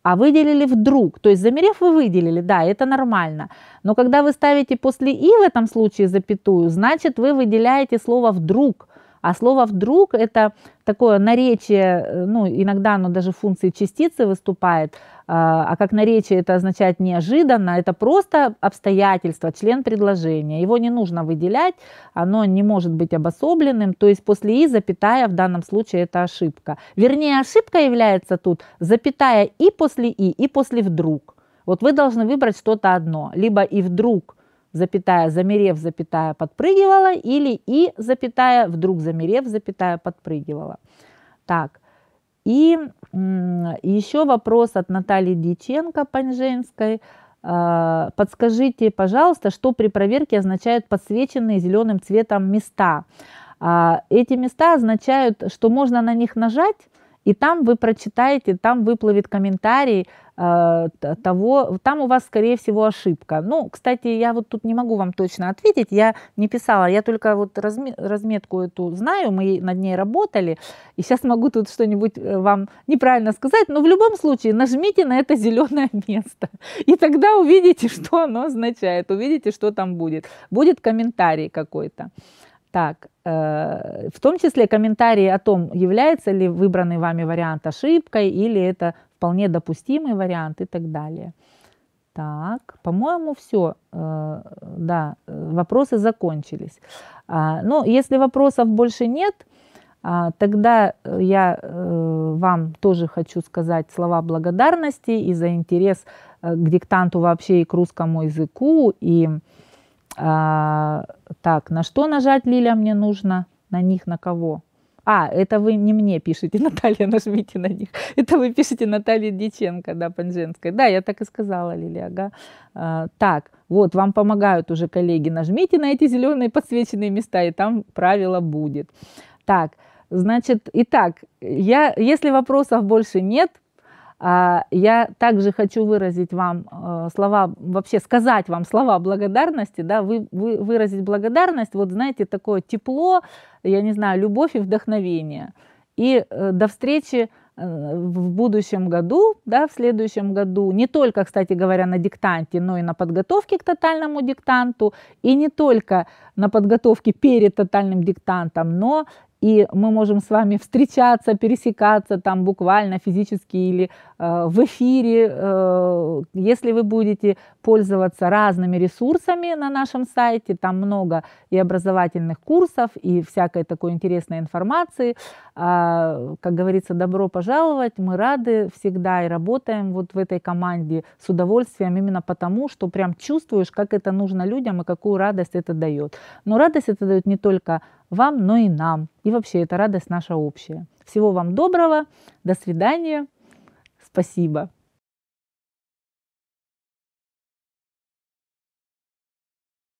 а выделили вдруг. То есть замерев вы выделили, да, это нормально. Но когда вы ставите после «и» в этом случае запятую, значит вы выделяете слово «вдруг». А слово «вдруг» это такое наречие, э, ну, иногда оно даже в функции частицы выступает – а, а как наречие это означает неожиданно, это просто обстоятельство, член предложения. Его не нужно выделять, оно не может быть обособленным, то есть после «и» запятая в данном случае это ошибка. Вернее, ошибка является тут запятая и после «и», и после «вдруг». Вот вы должны выбрать что-то одно, либо «и вдруг», запятая, замерев, запятая, подпрыгивала, или «и», запятая, вдруг, замерев, запятая, подпрыгивала. Так, и еще вопрос от Натальи Диченко Панженской. А, подскажите, пожалуйста, что при проверке означают подсвеченные зеленым цветом места? А, эти места означают, что можно на них нажать, и там вы прочитаете, там выплывет комментарий Э, того, там у вас, скорее всего, ошибка. Ну, кстати, я вот тут не могу вам точно ответить, я не писала, я только вот разметку эту знаю, мы над ней работали, и сейчас могу тут что-нибудь э, вам неправильно сказать, но в любом случае нажмите на это зеленое место, и тогда увидите, что оно означает, увидите, что там будет. Будет комментарий какой-то. Так, э, в том числе комментарии о том, является ли выбранный вами вариант ошибкой или это вполне допустимый вариант и так далее. Так, по-моему, все. Э, да, вопросы закончились. А, Но ну, если вопросов больше нет, а, тогда я э, вам тоже хочу сказать слова благодарности и за интерес э, к диктанту вообще и к русскому языку. И а, так, на что нажать, Лиля, мне нужно? На них, на кого? А, это вы не мне пишете, Наталья, нажмите на них. Это вы пишете Наталья Диченко, да, Панженская. Да, я так и сказала, Лилия, ага. А, так, вот, вам помогают уже коллеги, нажмите на эти зеленые подсвеченные места, и там правило будет. Так, значит, итак, я, если вопросов больше нет, а, я также хочу выразить вам э, слова, вообще сказать вам слова благодарности, да, вы, вы, выразить благодарность, вот знаете, такое тепло, я не знаю, любовь и вдохновение. И э, до встречи э, в будущем году, да, в следующем году, не только, кстати говоря, на диктанте, но и на подготовке к тотальному диктанту, и не только на подготовке перед тотальным диктантом, но и мы можем с вами встречаться, пересекаться там буквально физически или э, в эфире, э, если вы будете пользоваться разными ресурсами на нашем сайте. Там много и образовательных курсов, и всякой такой интересной информации. А, как говорится, добро пожаловать. Мы рады всегда и работаем вот в этой команде с удовольствием именно потому, что прям чувствуешь, как это нужно людям и какую радость это дает. Но радость это дает не только вам, но и нам. И вообще это радость наша общая. Всего вам доброго, до свидания, спасибо.